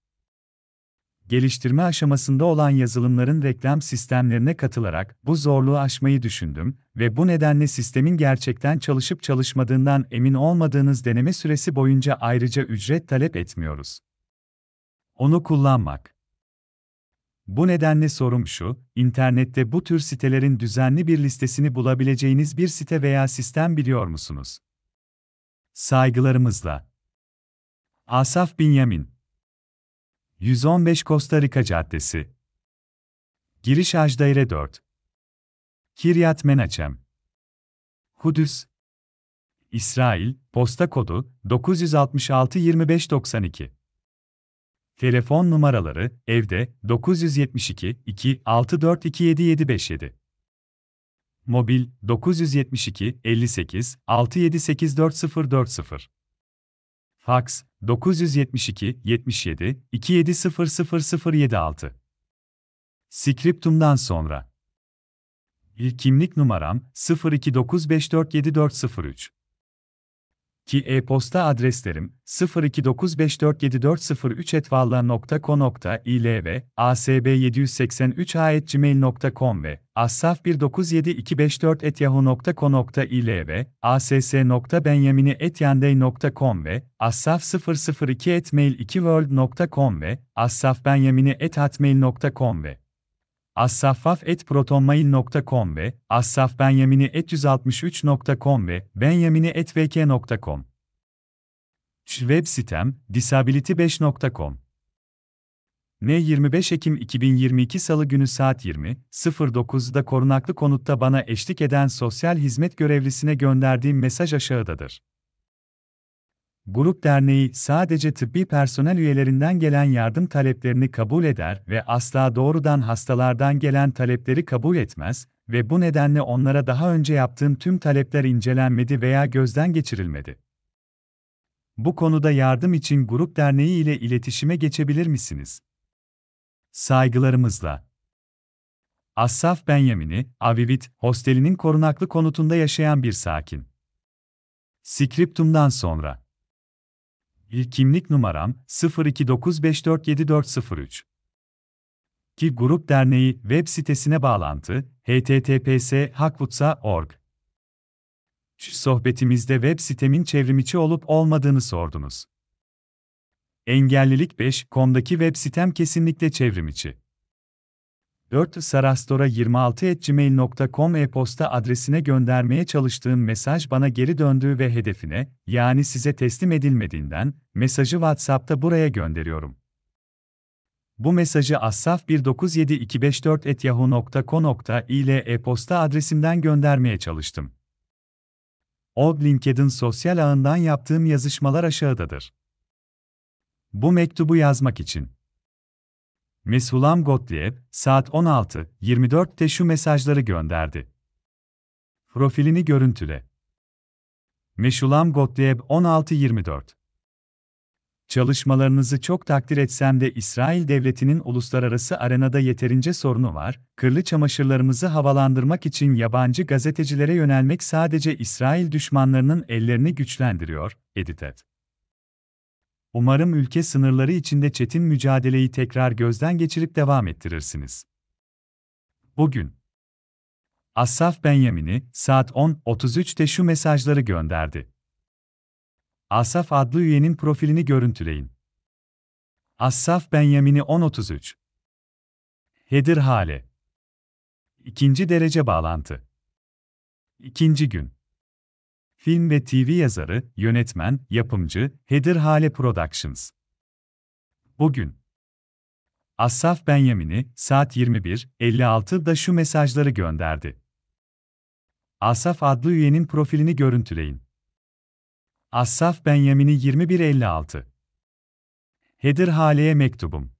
geliştirme aşamasında olan yazılımların reklam sistemlerine katılarak bu zorluğu aşmayı düşündüm ve bu nedenle sistemin gerçekten çalışıp çalışmadığından emin olmadığınız deneme süresi boyunca ayrıca ücret talep etmiyoruz. Onu kullanmak. Bu nedenle sorum şu, internette bu tür sitelerin düzenli bir listesini bulabileceğiniz bir site veya sistem biliyor musunuz? Saygılarımızla. Asaf Binyamin 115 Costa Rica Caddesi Giriş Ajdaire 4 Kiryat Menachem Kudüs İsrail, posta kodu 966-2592 Telefon numaraları evde 972 264 27757 Mobil 972 58 6784040 Fax 972 77 27000076 Skriptum'dan sonra İl kimlik numaram 029547403 ki e-posta adreslerim 029547403@valla.co.il ve asb783@gmail.com ve assaf197254@yahoo.co.il ve ass.benyamini@yanday.com ve assaf002@mail2world.com ve assafbenyamini@hotmail.com ve assafaf.protonmail.com ve assafbenyamini.163.com ve Benyamini.etvk.com Web sitem disability5.com. N25 Ekim 2022 Salı günü saat 20.09'da korunaklı konutta bana eşlik eden sosyal hizmet görevlisine gönderdiğim mesaj aşağıdadır. Grup derneği sadece tıbbi personel üyelerinden gelen yardım taleplerini kabul eder ve asla doğrudan hastalardan gelen talepleri kabul etmez ve bu nedenle onlara daha önce yaptığım tüm talepler incelenmedi veya gözden geçirilmedi. Bu konuda yardım için grup derneği ile iletişime geçebilir misiniz? Saygılarımızla. Assaf Benyamin'i, Avivit, hostelinin korunaklı konutunda yaşayan bir sakin. Skriptum'dan sonra. İl kimlik numaram 0295474403. Ki Grup Derneği web sitesine bağlantı https://hakvutsa.org. Sohbetimizde web sitemin çevrimiçi olup olmadığını sordunuz. Engellilik5.com'daki web sitem kesinlikle çevrimiçi. 4sarastora26@gmail.com e-posta adresine göndermeye çalıştığım mesaj bana geri döndüğü ve hedefine, yani size teslim edilmediğinden, mesajı WhatsApp'ta buraya gönderiyorum. Bu mesajı assaf197254@yahoo.co.il ile e-posta adresimden göndermeye çalıştım. Old LinkedIn sosyal ağından yaptığım yazışmalar aşağıdadır. Bu mektubu yazmak için Mesulam Gottlieb, saat 16.24'te şu mesajları gönderdi. Profilini görüntüle. Mesulam Gottlieb 1624 Çalışmalarınızı çok takdir etsem de İsrail devletinin uluslararası arenada yeterince sorunu var, kırlı çamaşırlarımızı havalandırmak için yabancı gazetecilere yönelmek sadece İsrail düşmanlarının ellerini güçlendiriyor, Editet. Umarım ülke sınırları içinde çetin mücadeleyi tekrar gözden geçirip devam ettirirsiniz. Bugün Asaf Benyamin'i saat 10.33'te şu mesajları gönderdi. Asaf adlı üyenin profilini görüntüleyin. Asaf Benyamin'i 10.33 Hedir Hale İkinci derece bağlantı İkinci gün film ve TV yazarı, yönetmen, yapımcı, Hedir Hale Productions. Bugün Asaf Benyamin'i saat 21.56'da şu mesajları gönderdi. Asaf adlı üyenin profilini görüntüleyin. Asaf Benyamin'i 21.56 Hedir Hale'ye mektubum.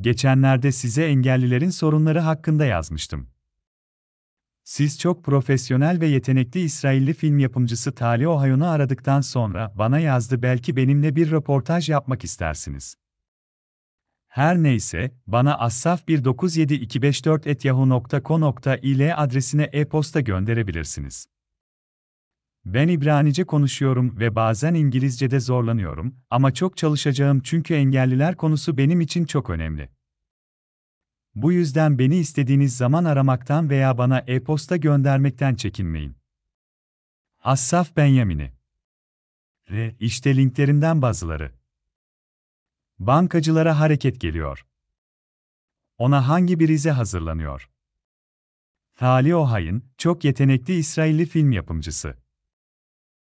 Geçenlerde size engellilerin sorunları hakkında yazmıştım. Siz çok profesyonel ve yetenekli İsrailli film yapımcısı Tali Ohayon'u aradıktan sonra bana yazdı belki benimle bir röportaj yapmak istersiniz. Her neyse, bana asaf 197254 etyahoo.co.il adresine e-posta gönderebilirsiniz. Ben İbranice konuşuyorum ve bazen İngilizce'de zorlanıyorum ama çok çalışacağım çünkü engelliler konusu benim için çok önemli. Bu yüzden beni istediğiniz zaman aramaktan veya bana e-posta göndermekten çekinmeyin. Assaf Benyamin'i Ve işte linklerinden bazıları. Bankacılara hareket geliyor. Ona hangi birize hazırlanıyor? Tali Ohay'ın, çok yetenekli İsrailli film yapımcısı.